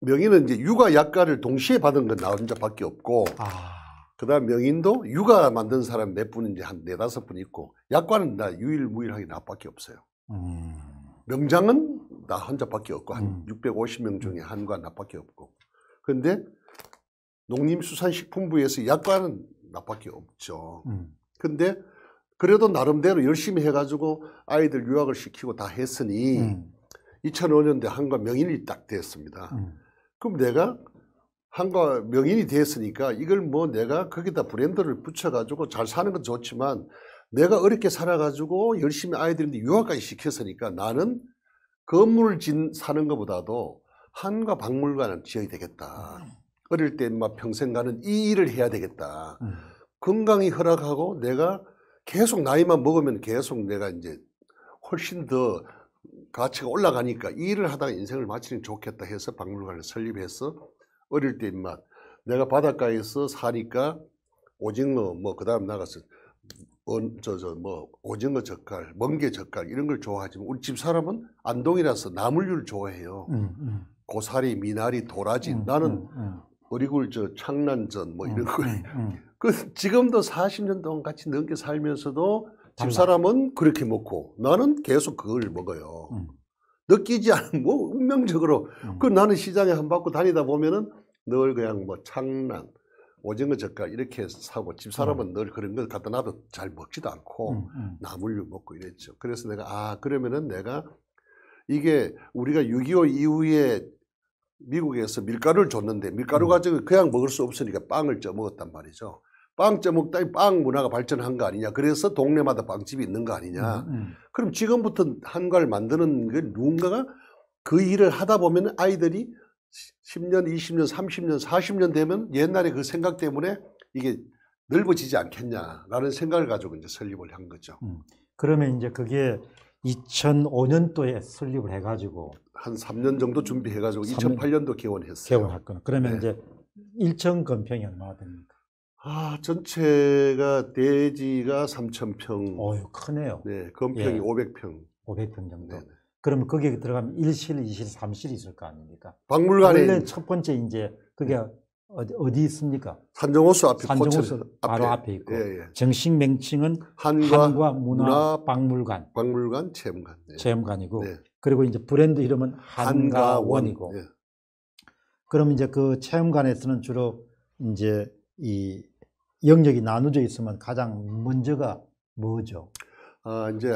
명인은 이제 육아 약가를 동시에 받은 건 나 혼자밖에 없고 아. 그다음 명인도 육아 만든 사람 몇 분인지 한 네다섯 분 있고 약관은 나 유일무일하게 나밖에 없어요. 음. 명장은 나 혼자밖에 없고 한 음. 650명 중에 음. 한과 나밖에 없고 그런데 농림수산식품부에서 약관은 나밖에 없죠. 음. 근데 그래도 나름대로 열심히 해가지고 아이들 유학을 시키고 다 했으니 음. 2005년대 한과 명인이 딱 됐습니다. 음. 그럼 내가 한과 명인이 됐으니까 이걸 뭐 내가 거기다 브랜드를 붙여가지고 잘 사는 건 좋지만 내가 어렵게 살아가지고 열심히 아이들인데 유학까지 시켰으니까 나는 건물 진 사는 것보다도 한과 박물관을 지어야 되겠다. 음. 어릴 때 막 평생 가는 이 일을 해야 되겠다. 음. 건강이 허락하고 내가 계속 나이만 먹으면 계속 내가 이제 훨씬 더 가치가 올라가니까 일을 하다가 인생을 마치는 좋겠다 해서 박물관을 설립해서 어릴 때 입맛 내가 바닷가에서 사니까 오징어 뭐 그다음 나가서 어 저 저 뭐 오징어 젓갈, 멍게 젓갈 이런 걸 좋아하지만 우리 집 사람은 안동이라서 나물류를 좋아해요. 음, 음. 고사리, 미나리, 도라지. 음, 나는 음, 음. 어리굴저 창난전 뭐 이런 어, 거. 네, 어. 그 지금도 40년 동안 같이 넘게 살면서도 집사람은 그렇게 먹고 나는 계속 그걸 먹어요. 음. 느끼지 않은 뭐 운명적으로 음. 그 나는 시장에 한 바퀴 다니다 보면은 늘 그냥 뭐창난 오징어 젓갈 이렇게 사고 집사람은 음. 늘 그런 걸 갖다 놔도 잘 먹지도 않고 음, 음. 나물류 먹고 이랬죠. 그래서 내가 아 그러면은 내가 이게 우리가 6.25 이후에 미국에서 밀가루를 줬는데 밀가루 음. 가지고 그냥 먹을 수 없으니까 빵을 쪄 먹었단 말이죠. 빵 쪄먹다 빵 문화가 발전한 거 아니냐. 그래서 동네마다 빵집이 있는 거 아니냐. 음, 음. 그럼 지금부터 한과를 만드는 게 누군가가 그 일을 하다 보면 아이들이 10년, 20년, 30년, 40년 되면 옛날에 그 생각 때문에 이게 넓어지지 않겠냐라는 생각을 가지고 이제 설립을 한 거죠. 음. 그러면 이제 그게 2005년도에 설립을 해가지고 한 3년 정도 준비해가지고 3년, 2008년도 개원했어요. 개원했구나. 그러면 네. 이제 일천 건평이 얼마나 됩니까? 아 전체가 대지가 3천 평. 어유 크네요. 네, 건평이 예. 500평. 500평 정도. 네, 네 그러면 거기에 들어가면 일실이실삼실이 있을 거 아닙니까? 박물관에 원래 첫 번째 이제 그게 네. 어디, 어디 있습니까? 산정호수 앞에 산정호수 바로 앞에, 있고 예, 예. 정식 명칭은 한과, 한과 문화, 박물관 박물관 체험관 예. 체험관이고 네. 그리고 이제 브랜드 이름은 한가원이고 예. 그럼 이제 그 체험관에서는 주로 이제 이 영역이 나누어져 있으면 가장 먼저가 뭐죠? 아, 이제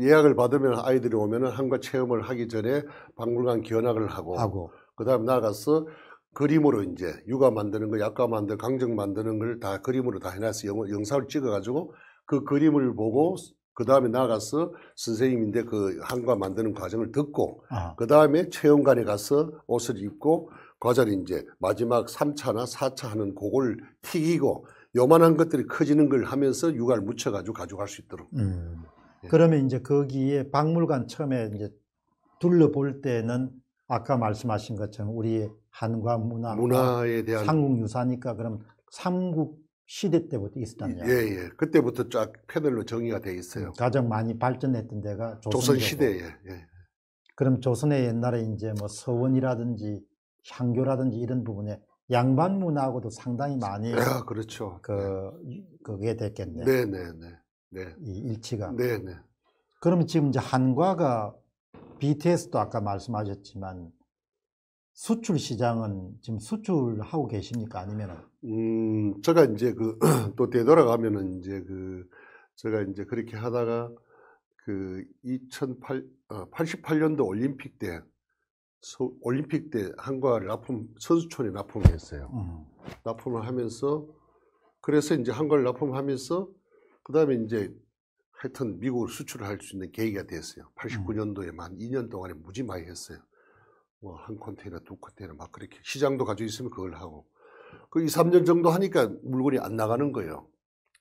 예약을 받으면 아이들이 오면은 한과 체험을 하기 전에 박물관 견학을 하고, 하고. 그다음 나가서 그림으로 이제 육아 만드는 거, 약과 만들, 강정 만드는 걸 다 그림으로 다 해놨어. 영, 영상을 찍어가지고 그 그림을 보고 그 다음에 나가서 선생님인데 그 한과 만드는 과정을 듣고 아. 그 다음에 체험관에 가서 옷을 입고 과자를 이제 마지막 3차나 4차 하는 그걸 튀기고 요만한 것들이 커지는 걸 하면서 육아를 묻혀가지고 가져갈 수 있도록. 음. 예. 그러면 이제 거기에 박물관 처음에 이제 둘러볼 때는 아까 말씀하신 것처럼 우리 한과 문화, 문화에 대한 삼국 유사니까 그럼 삼국 시대 때부터 있었다는 예, 예. 그때부터 쫙 패널로 정의가 돼 있어요. 가장 많이 발전했던 데가 조선 시대예 예. 그럼 조선의 옛날에 이제 뭐 서원이라든지 향교라든지 이런 부분에 양반 문화하고도 상당히 많이 아, 그렇죠. 그 그게 됐겠네. 네, 네, 네. 네. 이 일치가. 네, 네. 그럼 지금 이제 한과가 BTS도 아까 말씀하셨지만 수출 시장은 지금 수출하고 계십니까? 아니면? 음, 제가 이제 그, 또 되돌아가면은 이제 그, 제가 이제 그렇게 하다가 그 2008, 88년도 어, 올림픽 때, 소, 올림픽 때 한과를 납품, 선수촌에 납품 했어요. 음. 납품을 하면서, 그래서 이제 한과를 납품하면서, 그 다음에 이제 하여튼 미국을 수출을 할 수 있는 계기가 됐어요. 89년도에 음. 만 2년 동안에 무지 많이 했어요. 뭐 한 컨테이너, 두 컨테이너 막 그렇게 시장도 가지고 있으면 그걸 하고 그 2, 3년 정도 하니까 물건이 안 나가는 거예요.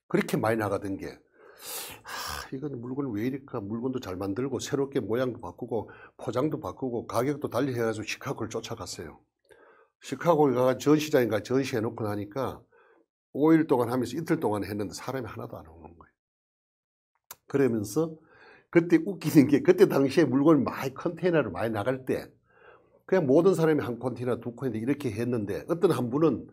그렇게 많이 나가던 게 하, 이건 물건 왜 이럴까? 물건도 잘 만들고 새롭게 모양도 바꾸고 포장도 바꾸고 가격도 달리 해가지고 시카고를 쫓아갔어요. 시카고에 가가 전시장인가 전시해놓고 나니까 5일 동안 하면서 이틀 동안 했는데 사람이 하나도 안 오고 그러면서 그때 웃기는 게 그때 당시에 물건이 많이 컨테이너로 많이 나갈 때 그냥 모든 사람이 한 컨테이너 두 컨테이너 이렇게 했는데 어떤 한 분은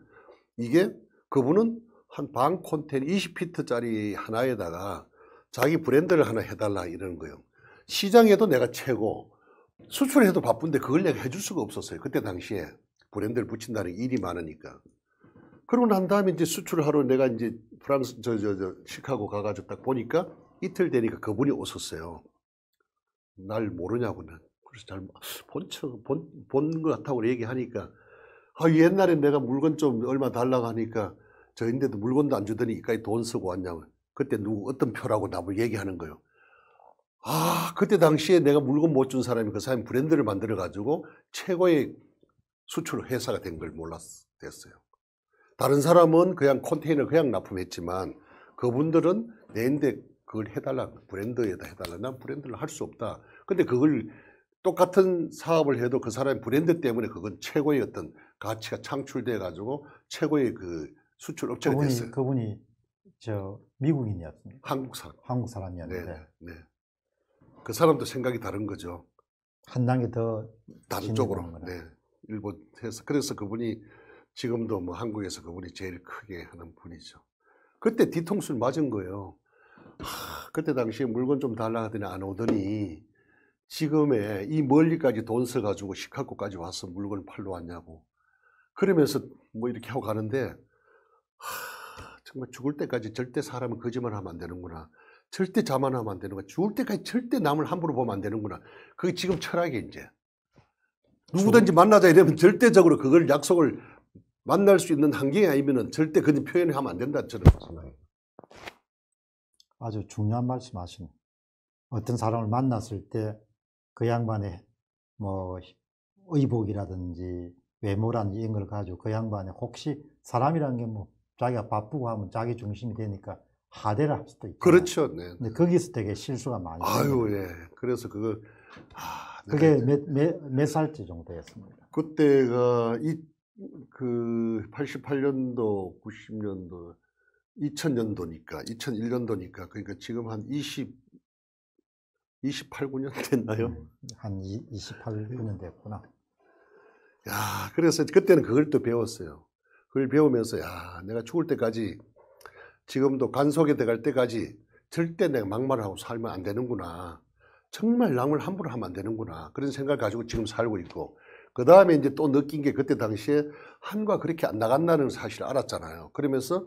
이게 그분은 한 방 컨테이너 20피트짜리 하나에다가 자기 브랜드를 하나 해달라 이러는 거예요. 시장에도 내가 최고 수출해도 바쁜데 그걸 내가 해줄 수가 없었어요. 그때 당시에 브랜드를 붙인다는 일이 많으니까. 그러고 난 다음에 이제 수출 하러 내가 이제 프랑스 저 저저 시카고 가가지고 딱 보니까 이틀 되니까 그분이 오셨어요. 날 모르냐고는. 그래서 잘, 본 본, 본 것 같다고 얘기하니까, 아, 옛날에 내가 물건 좀 얼마 달라고 하니까, 저인데도 물건도 안 주더니 이까지 돈 쓰고 왔냐고. 그때 누구, 어떤 표라고 나보고 얘기하는 거예요. 아, 그때 당시에 내가 물건 못 준 사람이 그 사람이 브랜드를 만들어가지고 최고의 수출 회사가 된 걸몰랐어요 다른 사람은 그냥 컨테이너 그냥 납품했지만 그분들은 내인데 그걸 해달라 브랜드에다 해달라 난 브랜드를 할 수 없다 근데 그걸 똑같은 사업을 해도 그 사람의 브랜드 때문에 그건 최고의 어떤 가치가 창출돼 가지고 최고의 그 수출 업체가 그분이, 됐어요 그분이 저 미국인이었습니다 한국 사람 한국 사람이었는데 네, 네. 그 사람도 생각이 다른 거죠 한 단계 더 다른 쪽으로 네, 일본에서 그래서 그분이 지금도 뭐 한국에서 그분이 제일 크게 하는 분이죠 그때 뒤통수를 맞은 거예요 그때 당시에 물건 좀 달라 하더니 안 오더니 지금에 이 멀리까지 돈 써가지고 시카고까지 와서 물건 을 팔러 왔냐고 그러면서 뭐 이렇게 하고 가는데 하, 정말 죽을 때까지 절대 사람은 거짓말 하면 안 되는구나 절대 자만하면 안 되는구나 죽을 때까지 절대 남을 함부로 보면 안 되는구나 그게 지금 철학이 이제 누구든지 만나자 이러면 절대적으로 그걸 약속을 만날 수 있는 한계 아니면 절대 그런 표현을 하면 안 된다 저는 생각해요 아, 아주 중요한 말씀 하시네. 어떤 사람을 만났을 때 그 양반의 뭐 의복이라든지 외모란 이런 걸 가지고 그 양반의 혹시 사람이라는 게뭐 자기가 바쁘고 하면 자기 중심이 되니까 하대를 할 수도 있고. 그렇죠. 네, 네. 근데 거기서 되게 실수가 많이. 아유, 예. 그래서 그걸 아, 그게 몇, 몇, 몇 살째 정도였습니다. 그때가 이, 그 88년도, 90년도 2000년도니까 2001년도니까 그러니까 지금 한 20, 28, 9년 됐나요? 음, 한 28, 9년 됐구나. 야, 그래서 그때는 그걸 또 배웠어요. 그걸 배우면서 야, 내가 죽을 때까지 지금도 간속에 들어갈 때까지 절대 내가 막말을 하고 살면 안 되는구나. 정말 남을 함부로 하면 안 되는구나. 그런 생각을 가지고 지금 살고 있고. 그 다음에 이제 또 느낀 게 그때 당시에 한과 그렇게 안 나간다는 사실을 알았잖아요. 그러면서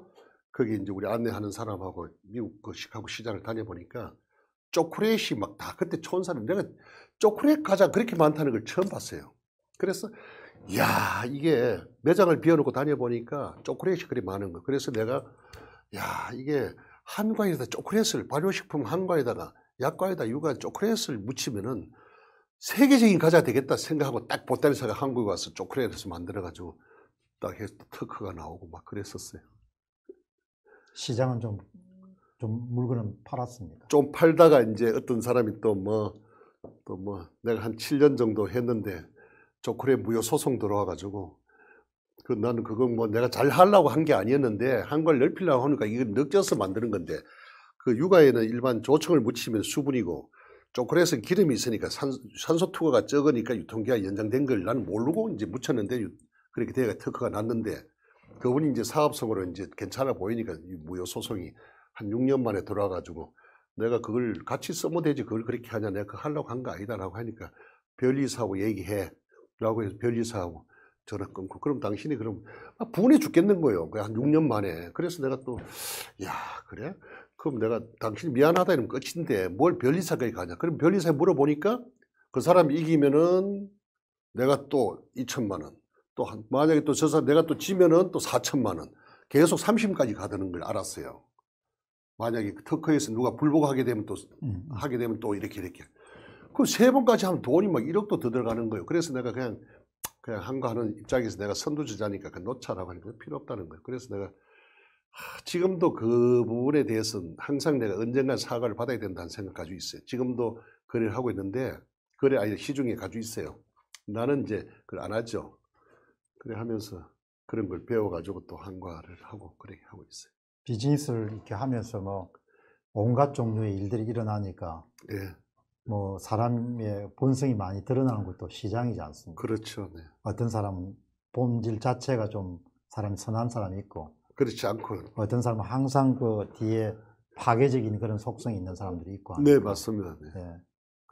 거기 이제 우리 안내하는 사람하고 미국 그 시카고 시장을 다녀보니까 초콜릿이 막 다 그때 좋은 사람 내가 초콜릿 가장 그렇게 많다는 걸 처음 봤어요. 그래서 야 이게 매장을 비워놓고 다녀보니까 초콜릿이 그리 많은 거. 그래서 내가 야 이게 한과에다 초콜릿을 발효식품 한과에다가 약과에다 육 유관 초콜릿을 묻히면은 세계적인 과자 되겠다 생각하고 딱 보따리 사가 한국에 와서 초콜릿에서 만들어가지고 딱 해서 터크가 나오고 막 그랬었어요. 시장은 좀, 좀 물건은 팔았습니까? 좀 팔다가 이제 어떤 사람이 또 뭐, 또 뭐, 내가 한 7년 정도 했는데 조콜에 무효 소송 들어와가지고 그 나는 그건뭐 내가 잘 하려고 한 게 아니었는데 한 걸 넓히려고 하니까 이걸늦져서 만드는 건데 그 육아에는 일반 조청을 묻히면 수분이고 초콜에서 기름이 있으니까 산, 소 투과가 적으니까 유통기한 연장된 걸 나는 모르고 이제 묻혔는데 그렇게 돼가 특허가 났는데 그분이 이제 사업성으로 이제 괜찮아 보이니까 무효 소송이 한 6년 만에 돌아가지고 내가 그걸 같이 써면 되지 그걸 그렇게 하냐 내가 그거 하려고 한 거 아니다라고 하니까 별리사하고 얘기해 라고 해서 별리사하고 전화 끊고 그럼 당신이 그럼 아, 분해 죽겠는 거예요 그 한 6년 만에 그래서 내가 또 야 그래? 그럼 내가 당신이 미안하다 이러면 끝인데 뭘별리사까지 가냐 그럼 별리사에 물어보니까 그 사람이 이기면은 내가 또 2천만 원또 한, 만약에 또 저사 내가 또 지면은 또 4천만 원 계속 3심까지 가드는 걸 알았어요. 만약에 터크에서 그 누가 불복하게 되면 또 음. 하게 되면 또 이렇게 이렇게 그 세 번까지 하면 돈이 막 1억도 더 들어가는 거예요. 그래서 내가 그냥 그냥 한 거 하는 입장에서 내가 선두주자니까 그 놓자라고 하니까 필요 없다는 거예요. 그래서 내가 지금도 그 부분에 대해서는 항상 내가 언젠간 사과를 받아야 된다는 생각 가지고 있어요. 지금도 거래를 하고 있는데 거래 아니 시중에 가지고 있어요. 나는 이제 그걸 안 하죠. 그래 하면서 그런 걸 배워가지고 또 한과를 하고 그렇게 하고 있어요. 비즈니스를 이렇게 하면서 뭐 온갖 종류의 일들이 일어나니까 예. 뭐 사람의 본성이 많이 드러나는 것도 시장이지 않습니까? 그렇죠. 네. 어떤 사람은 본질 자체가 좀 사람이 선한 사람이 있고 그렇지 않고 어떤 사람은 항상 그 뒤에 파괴적인 그런 속성이 있는 사람들이 있고 네 맞습니다. 네. 네.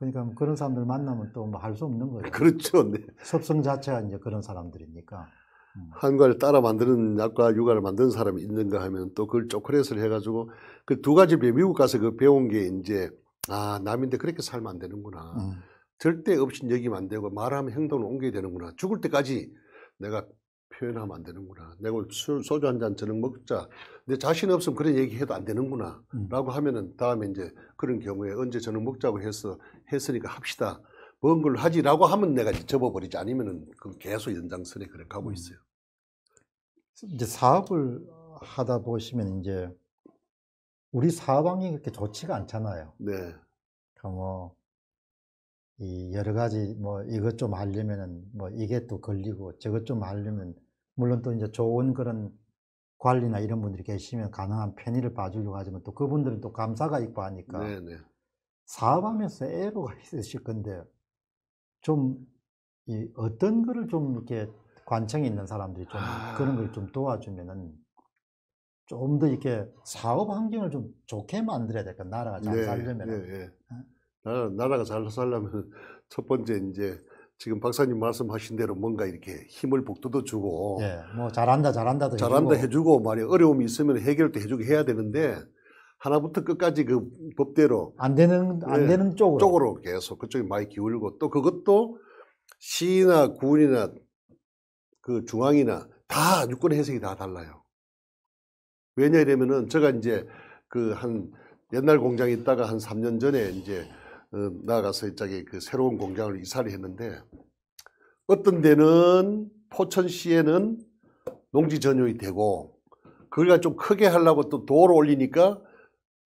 그러니까 뭐 그런 사람들 만나면 또 뭐 할 수 없는 거예요. 그렇죠. 네. 섭성 자체가 이제 그런 사람들이니까. 음. 한과를 따라 만드는 약과 육아를 만드는 사람이 있는가 하면 또 그걸 초콜릿을 해가지고 그 두 가지 미국 가서 그 배운 게 이제 아 남인데 그렇게 살면 안 되는구나. 음. 절대 없인 여기면 안 되고 말하면 행동을 옮겨야 되는구나. 죽을 때까지 내가 표현하면 안 되는구나. 내가 술, 소주 한 잔 저녁 먹자. 내 자신 없으면 그런 얘기 해도 안 되는구나. 음. 라고 하면은 다음에 이제 그런 경우에 언제 저녁 먹자고 해서 했으니까 합시다. 뭔 걸 하지라고 하면 내가 접어버리지 아니면은 그 계속 연장선에 그래 가고 음. 있어요. 이제 사업을 하다 보시면 이제 우리 사방이 그렇게 좋지가 않잖아요. 네. 그러니까 뭐이 여러 가지 뭐 이것 좀 하려면은 뭐 이게 또 걸리고 저것 좀 하려면 물론 또 이제 좋은 그런 관리나 이런 분들이 계시면 가능한 편의를 봐주려고 하지만 또 그분들은 또 감사가 있고 하니까 네네. 네. 사업하면서 애로가 있으실 건데 좀이 어떤 거를 좀 이렇게 관청이 있는 사람들이 좀 아... 그런 걸 좀 도와주면은 좀 더 이렇게 사업 환경을 좀 좋게 만들어야 될까 나라가 잘살려면 네, 네, 네, 네. 나라, 가잘 살려면 첫 번째 이제 지금 박사님 말씀하신 대로 뭔가 이렇게 힘을 복도도 주고 예, 뭐 잘한다 잘한다도 잘한다 해주고, 해주고 말이 어려움이 있으면 해결도 해주고 해야 되는데 하나부터 끝까지 그 법대로 안 되는 안 예, 되는 쪽으로 쪽으로 계속 그쪽에 많이 기울고 또 그것도 시나 군이나 그 중앙이나 다 유권 해석이 다 달라요. 왜냐이러면은 제가 이제 그 한 옛날 공장에 있다가 한 3년 전에 이제 어, 나아가서 저기 그 새로운 공장을 이사를 했는데 어떤 데는 포천시에는 농지 전용이 되고 거기가 그러니까 좀 크게 하려고 또 도로 올리니까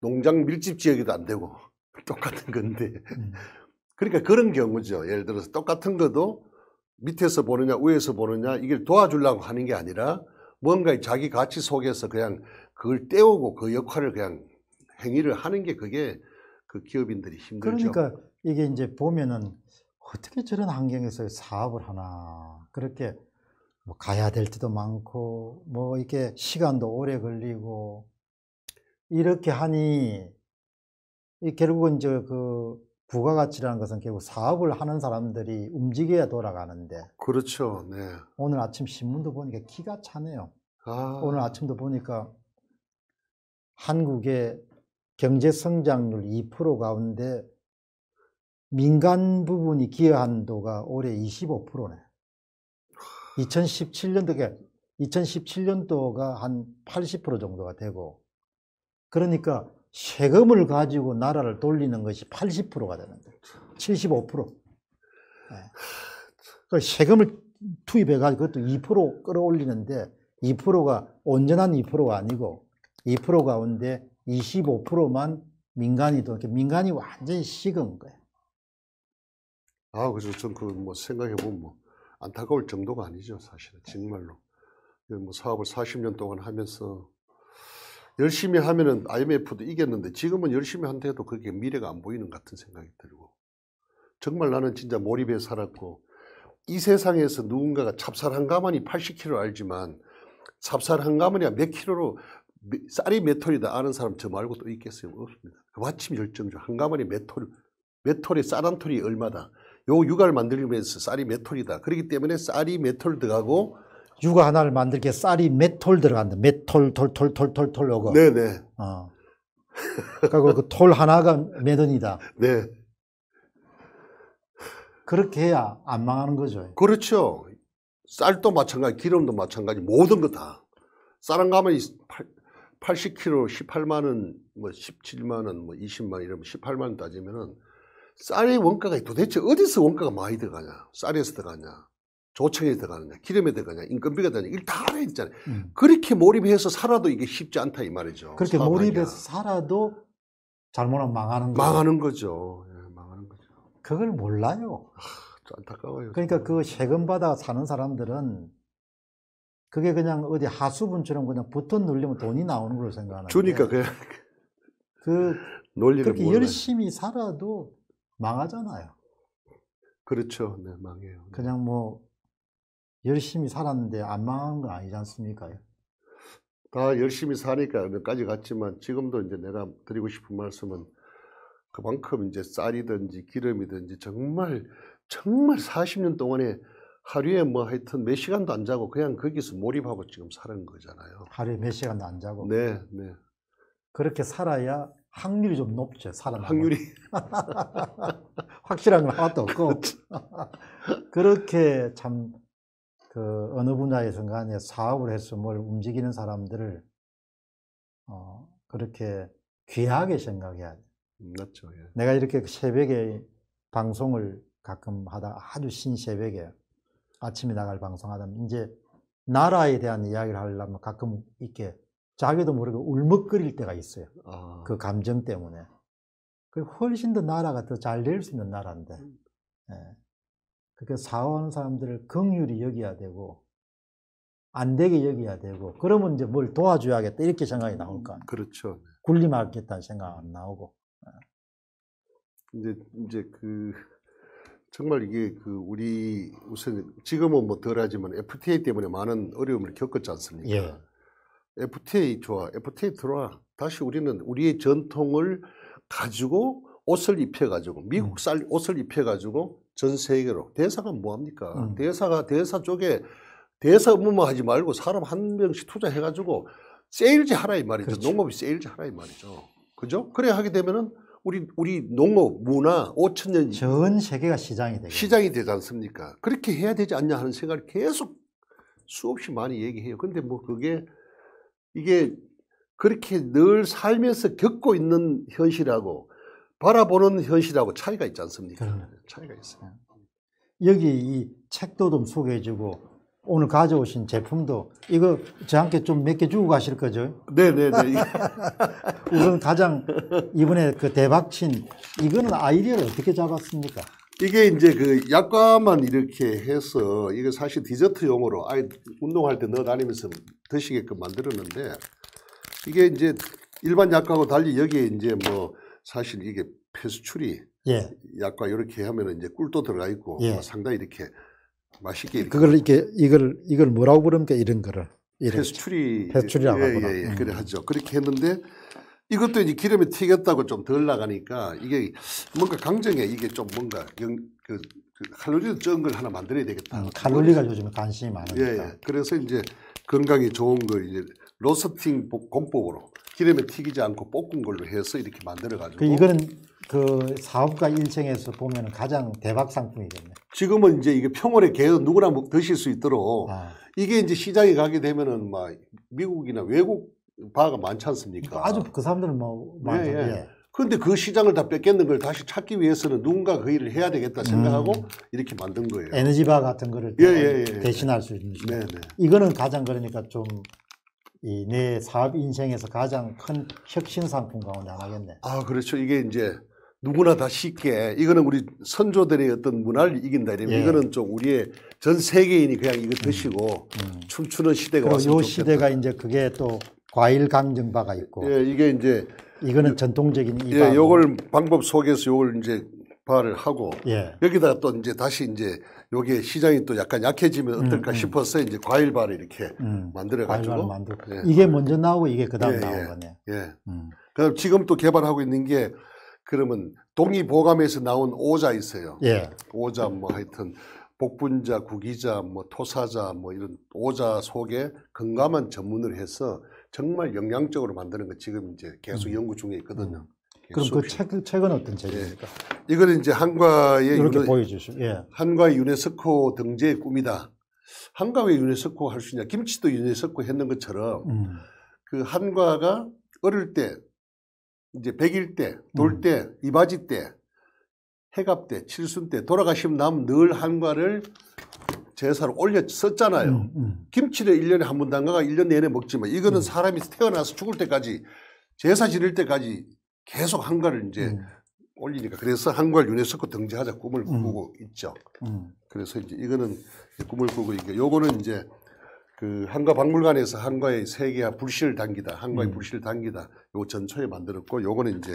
농장 밀집 지역에도 안 되고 똑같은 건데 음. 그러니까 그런 경우죠. 예를 들어서 똑같은 것도 밑에서 보느냐 위에서 보느냐 이걸 도와주려고 하는 게 아니라 뭔가 자기 가치 속에서 그냥 그걸 떼우고그 역할을 그냥 행위를 하는 게 그게 그 기업인들이 힘들죠. 그러니까 이게 이제 보면은 어떻게 저런 환경에서 사업을 하나 그렇게 뭐 가야 될 때도 많고 뭐 이렇게 시간도 오래 걸리고 이렇게 하니 결국은 저그 부가가치라는 것은 결국 사업을 하는 사람들이 움직여야 돌아가는데. 그렇죠. 네. 오늘 아침 신문도 보니까 기가 차네요. 아... 오늘 아침도 보니까 한국의 경제 성장률 2% 가운데 민간 부분이 기여한 도가 올해 25%네. 2017년도에 2017년도가 한 80% 정도가 되고 그러니까 세금을 가지고 나라를 돌리는 것이 80%가 되는데 75%. 네. 그 세금을 투입해가지고 그것도 2% 끌어올리는데 2%가 온전한 2%가 아니고 2% 가운데 25%만 민간이도 민간이 완전히 식은 거예요. 아, 그래서 전그 뭐 생각해 보면 뭐 안타까울 정도가 아니죠, 사실은 정말로. 그 뭐 사업을 40년 동안 하면서 열심히 하면은 IMF도 이겼는데 지금은 열심히 한데도 그게 렇 미래가 안 보이는 같은 생각이 들고 정말 나는 진짜 몰입에 살았고 이 세상에서 누군가가 찹쌀 한 가마니 80kg 알지만 찹쌀 한 가마니가 몇 k g 로 쌀이 메톨이다 아는 사람 저 말고 또 있겠어요? 없습니다. 그마침 열정죠. 한가마에 메톨, 메톨의 쌀한 톨이 얼마다. 요 육아를 만들면서 쌀이 메톨이다. 그렇기 때문에 쌀이 메톨 들어가고 육아 하나를 만들게 쌀이 메톨 들어간다. 메톨, 톨, 톨, 톨, 톨, 톨, 오고. 네네. 어. 그러니까 그톨 하나가 메던이다. 네. 그렇게 해야 안 망하는 거죠. 그렇죠. 쌀도 마찬가지, 기름도 마찬가지, 모든 거 다. 쌀한가마히 80kg 18만 원, 뭐 17만 원, 뭐 20만 원 이러면 18만 원 따지면은 쌀의 원가가 도대체 어디서 원가가 많이 들어가냐? 쌀에서 들어가냐? 조청에 들어가느냐? 기름에 들어가냐? 인건비가 되냐? 이걸 다 알아 야 있잖아요. 음. 그렇게 몰입해서 살아도 이게 쉽지 않다 이 말이죠. 그렇게 몰입해서 살아도 잘못하면 망하는 거죠. 망하는 거죠. 예, 망하는 거죠. 그걸 몰라요. 하, 아, 안타까워요. 그러니까 정말. 그 세금 받아 사는 사람들은 그게 그냥 어디 하수분처럼 그냥 붙어 눌리면 돈이 나오는 걸로 생각하는 주니까 그냥 그 논리를 그렇게 열심히 살아도 망하잖아요. 그렇죠. 네, 망해요. 네. 그냥 뭐 열심히 살았는데 안 망한 건 아니지 않습니까? 다 열심히 사니까 몇가지 갔지만 지금도 이제 내가 드리고 싶은 말씀은 그만큼 이제 쌀이든지 기름이든지 정말 정말 40년 동안에 하루에 뭐 하여튼 몇 시간도 안 자고 그냥 거기서 몰입하고 지금 사는 거잖아요. 하루에 몇 시간도 안 자고. 네, 네. 그렇게 살아야 확률이 좀 높죠, 사람. 확률이. 확실한 건 하나도 없고. 그렇죠. 그렇게 참, 그, 어느 분야에선 간에 사업을 해서 뭘 움직이는 사람들을, 어, 그렇게 귀하게 생각해야 돼. 음, 맞죠. 예. 내가 이렇게 새벽에 방송을 가끔 하다 아주 신새벽에 아침에 나갈 방송하다면 이제 나라에 대한 이야기를 하려면 가끔 이렇게 자기도 모르게 울먹거릴 때가 있어요. 아. 그 감정 때문에. 그 훨씬 더 나라가 더 잘 될 수 있는 나라인데. 음. 예. 그렇게 사업는 사람들을 긍휼히 여기야 되고 안 되게 여기야 되고 그러면 이제 뭘 도와줘야겠다 이렇게 생각이 나올 음. 거 아니에요. 그렇죠. 군림하겠다는 네. 생각 안 나오고. 이제 예. 이제 그 정말 이게 그 우리 우선 지금은 뭐 덜하지만 FTA 때문에 많은 어려움을 겪었지 않습니까? 예. FTA 좋아, FTA 들어와. 다시 우리는 우리의 전통을 가지고 옷을 입혀가지고 미국 음. 쌀 옷을 입혀가지고 전 세계로 대사가 뭐합니까? 음. 대사가 대사 쪽에 대사 업무만 하지 말고 사람 한 명씩 투자해가지고 세일즈 하라 이 말이죠. 그렇죠. 농업이 세일즈 하라 이 말이죠. 그죠? 그래 하게 되면은 우리 우리 농업 문화 5천 년전 세계가 시장이 되 시장이 되지 않습니까? 그렇게 해야 되지 않냐 하는 생각을 계속 수없이 많이 얘기해요. 근데 뭐 그게 이게 그렇게 늘 살면서 겪고 있는 현실하고 바라보는 현실하고 차이가 있지 않습니까? 그러면. 차이가 있어요. 예. 여기 이 책도 좀 소개해주고 오늘 가져오신 제품도 이거 저한테 좀 몇 개 주고 가실 거죠? 네네네. 네, 네. 우선 가장 이번에 그 대박친 이거는 아이디어를 어떻게 잡았습니까? 이게 이제 그 약과만 이렇게 해서 이게 사실 디저트용으로 아이 운동할 때 넣어 다니면서 드시게끔 만들었는데 이게 이제 일반 약과하고 달리 여기에 이제 뭐 사실 이게 폐수추리 예. 약과 이렇게 하면 이제 꿀도 들어가 있고 예. 뭐 상당히 이렇게 맛있게 그걸 이렇게 이걸 이걸 뭐라고 부릅니까 이런 거를 배추리 배추리라고 예, 예, 예. 음. 그래 하죠. 그렇게 했는데 이것도 이제 기름에 튀겼다고 좀 덜 나가니까 이게 뭔가 강정에 이게 좀 뭔가 영, 그, 그 칼로리도 적은 걸 하나 만들어야 되겠다. 음, 칼로리가 요즘에 관심이 많으니까. 예, 예. 그래서 이제 건강에 좋은 걸 이제 로스팅 공법으로 기름에 튀기지 않고 볶은 걸로 해서 이렇게 만들어 가지고. 그 이거는 그 사업가 인생에서 보면 가장 대박 상품이겠네. 지금은 이제 이게 평월에 개는 누구나 뭐 드실 수 있도록 아. 이게 이제 시장에 가게 되면은 막 미국이나 외국 바가 많지 않습니까? 그 아주 그 사람들은 뭐 많죠. 예, 예. 예. 그런데 그 시장을 다 뺏겼는 걸 다시 찾기 위해서는 누군가 그 일을 해야 되겠다 생각하고 음. 이렇게 만든 거예요. 에너지바 같은 거를 예, 예, 예, 대신할 수 있는 네, 네. 이거는 가장 그러니까 좀 내 사업 인생에서 가장 큰 혁신 상품 가운데 하나겠네. 아 그렇죠. 이게 이제 누구나 다 예. 쉽게 이거는 우리 선조들의 어떤 문화를 이긴다 이러면 예. 이거는 좀 우리의 전 세계인이 그냥 이거 드시고 음. 음. 춤추는 시대가 왔으면 다이 시대가 이제 그게 또 과일 강정 바가 있고. 예, 이게 이제 이거는 요, 전통적인 이 예, 요걸 방법 속에서 요걸 이제 발을 하고 예. 여기다 가또 이제 다시 이제 요게 시장이 또 약간 약해지면 음, 어떨까 음, 음. 싶어서 이제 과일 발을 이렇게 음. 만들어 가지고 예. 이게 먼저 나오고 이게 그다음 나오거든요. 예. 예. 네. 예. 그다음 지금 또 개발하고 있는 게 그러면 동의보감에서 나온 오자 있어요. 예. 오자 뭐 하여튼 복분자, 구기자, 뭐 토사자 뭐 이런 오자 속에 건강한 전문을 해서 정말 영양적으로 만드는 거 지금 이제 계속 음. 연구 중에 있거든요. 음. 그럼 그 책, 책은 어떤 책입니까? 예. 이거는 이제 한과의 이렇게 보여주시 예. 한과의 유네스코 등재의 꿈이다. 한과 의 유네스코 할 수 있냐? 김치도 유네스코 했는 것처럼 음. 그 한과가 어릴 때 이제 백일 때, 돌 음. 때, 음. 이바지 때, 해갑 때, 칠순 때 돌아가시면 남 늘 한과를 제사로 올렸었잖아요. 음, 음. 김치를 일년에 한 번 담가가 일 년 내내 먹지만 이거는 음. 사람이 태어나서 죽을 때까지 제사 지낼 때까지 계속 한과를 이제 음. 올리니까 그래서 한과를 유네스코 등재하자 꿈을 꾸고 있죠. 그래서 이제 이거는 꿈을 꾸고 있고 요거는 이제 그 한과 박물관에서 한과의 세계화 불씨를 당기다, 한과의 음. 불를 당기다 요 전초에 만들었고 요거는 이제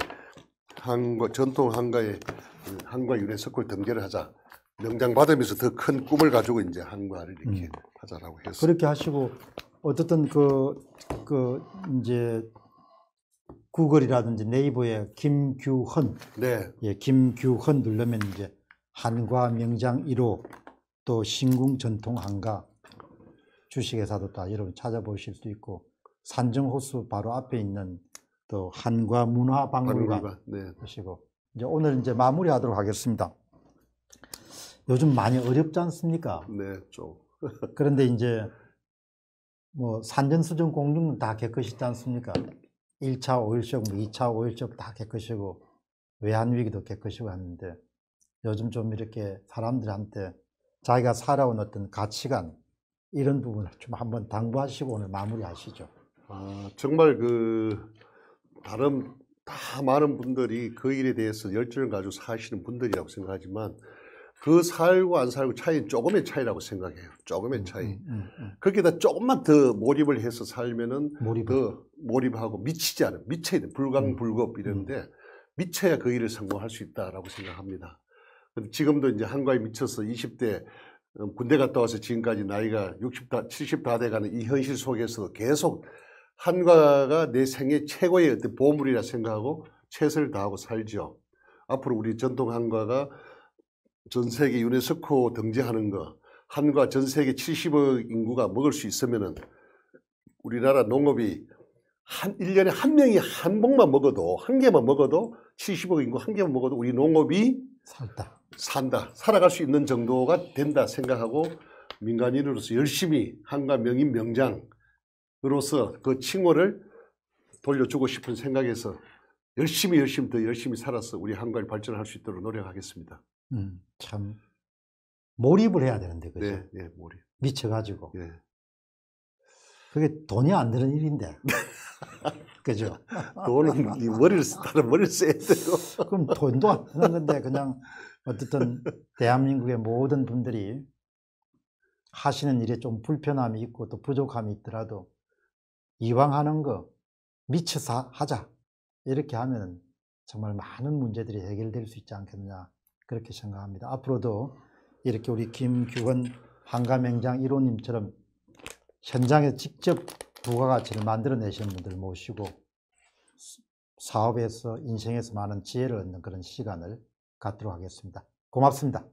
한과 전통 한과의 그 한과 유래 석굴 등재를 하자 명장 받으면서 더 큰 꿈을 가지고 이제 한과를 이렇게 음. 하자라고 해서 그렇게 하시고 어쨌든 그그 그 이제 구글이라든지 네이버에 김규헌, 네, 예, 김규헌 누르면 이제 한과 명장 1호 또 신궁 전통 한가 주식회사도 다 여러분 찾아보실 수 있고 산정호수 바로 앞에 있는 또 한과 문화박물관 네. 보시고 이제 오늘 이제 마무리하도록 하겠습니다. 요즘 많이 어렵지 않습니까? 네, 좀. 그런데 이제 뭐 산전수전 공중은 다 개것이지 않습니까? 1차 오일쇼크, 2차 뭐 오일쇼크 다 개것이고 외환위기도 개것이고 하는데 요즘 좀 이렇게 사람들한테 자기가 살아온 어떤 가치관, 이런 부분을 좀 한번 당부하시고 오늘 마무리하시죠. 아, 정말 그 다른 다 많은 분들이 그 일에 대해서 열정을 가지고 사시는 분들이라고 생각하지만 그 살고 안 살고 차이는 조금의 차이라고 생각해요. 조금의 음, 차이. 음, 음, 음. 그렇다 조금만 더 몰입을 해서 살면은 몰입. 더 몰입하고 미치지 않은 미쳐야 돼. 불광불급이런데 음, 음. 미쳐야 그 일을 성공할 수 있다라고 생각합니다. 지금도 이제 한과에 미쳐서 20대 어, 군대 갔다 와서 지금까지 나이가 60다, 70 다 돼가는 이 현실 속에서 계속 한과가 내 생애 최고의 어떤 보물이라 생각하고 최선을 다하고 살죠. 앞으로 우리 전통 한과가 전 세계 유네스코 등재하는 거, 한과 전 세계 70억 인구가 먹을 수 있으면은 우리나라 농업이 한, 1년에 한 명이 한 봉만 먹어도, 한 개만 먹어도, 70억 인구 한 개만 먹어도 우리 농업이 살다. 산다, 살아갈 수 있는 정도가 된다 생각하고 민간인으로서 열심히 한가 명인 명장으로서 그 칭호를 돌려주고 싶은 생각에서 열심히 열심히 더 열심히 살아서 우리 한가를 발전할 수 있도록 노력하겠습니다. 음, 참 몰입을 해야 되는데 그죠? 네, 네, 몰입. 미쳐가지고. 네. 그게 돈이 안되는 일인데. 그죠? 돈은 머리를 다른 머리를 써야 되고. 그럼 돈도 안 드는 건데 그냥 어쨌든 대한민국의 모든 분들이 하시는 일에 좀 불편함이 있고 또 부족함이 있더라도 이왕 하는 거 미쳐서 하자 이렇게 하면 정말 많은 문제들이 해결될 수 있지 않겠느냐 그렇게 생각합니다. 앞으로도 이렇게 우리 김규원 한가맹장 1호님처럼 현장에 직접 부가가치를 만들어내시는 분들 모시고 사업에서 인생에서 많은 지혜를 얻는 그런 시간을 갖도록 하겠습니다. 고맙습니다.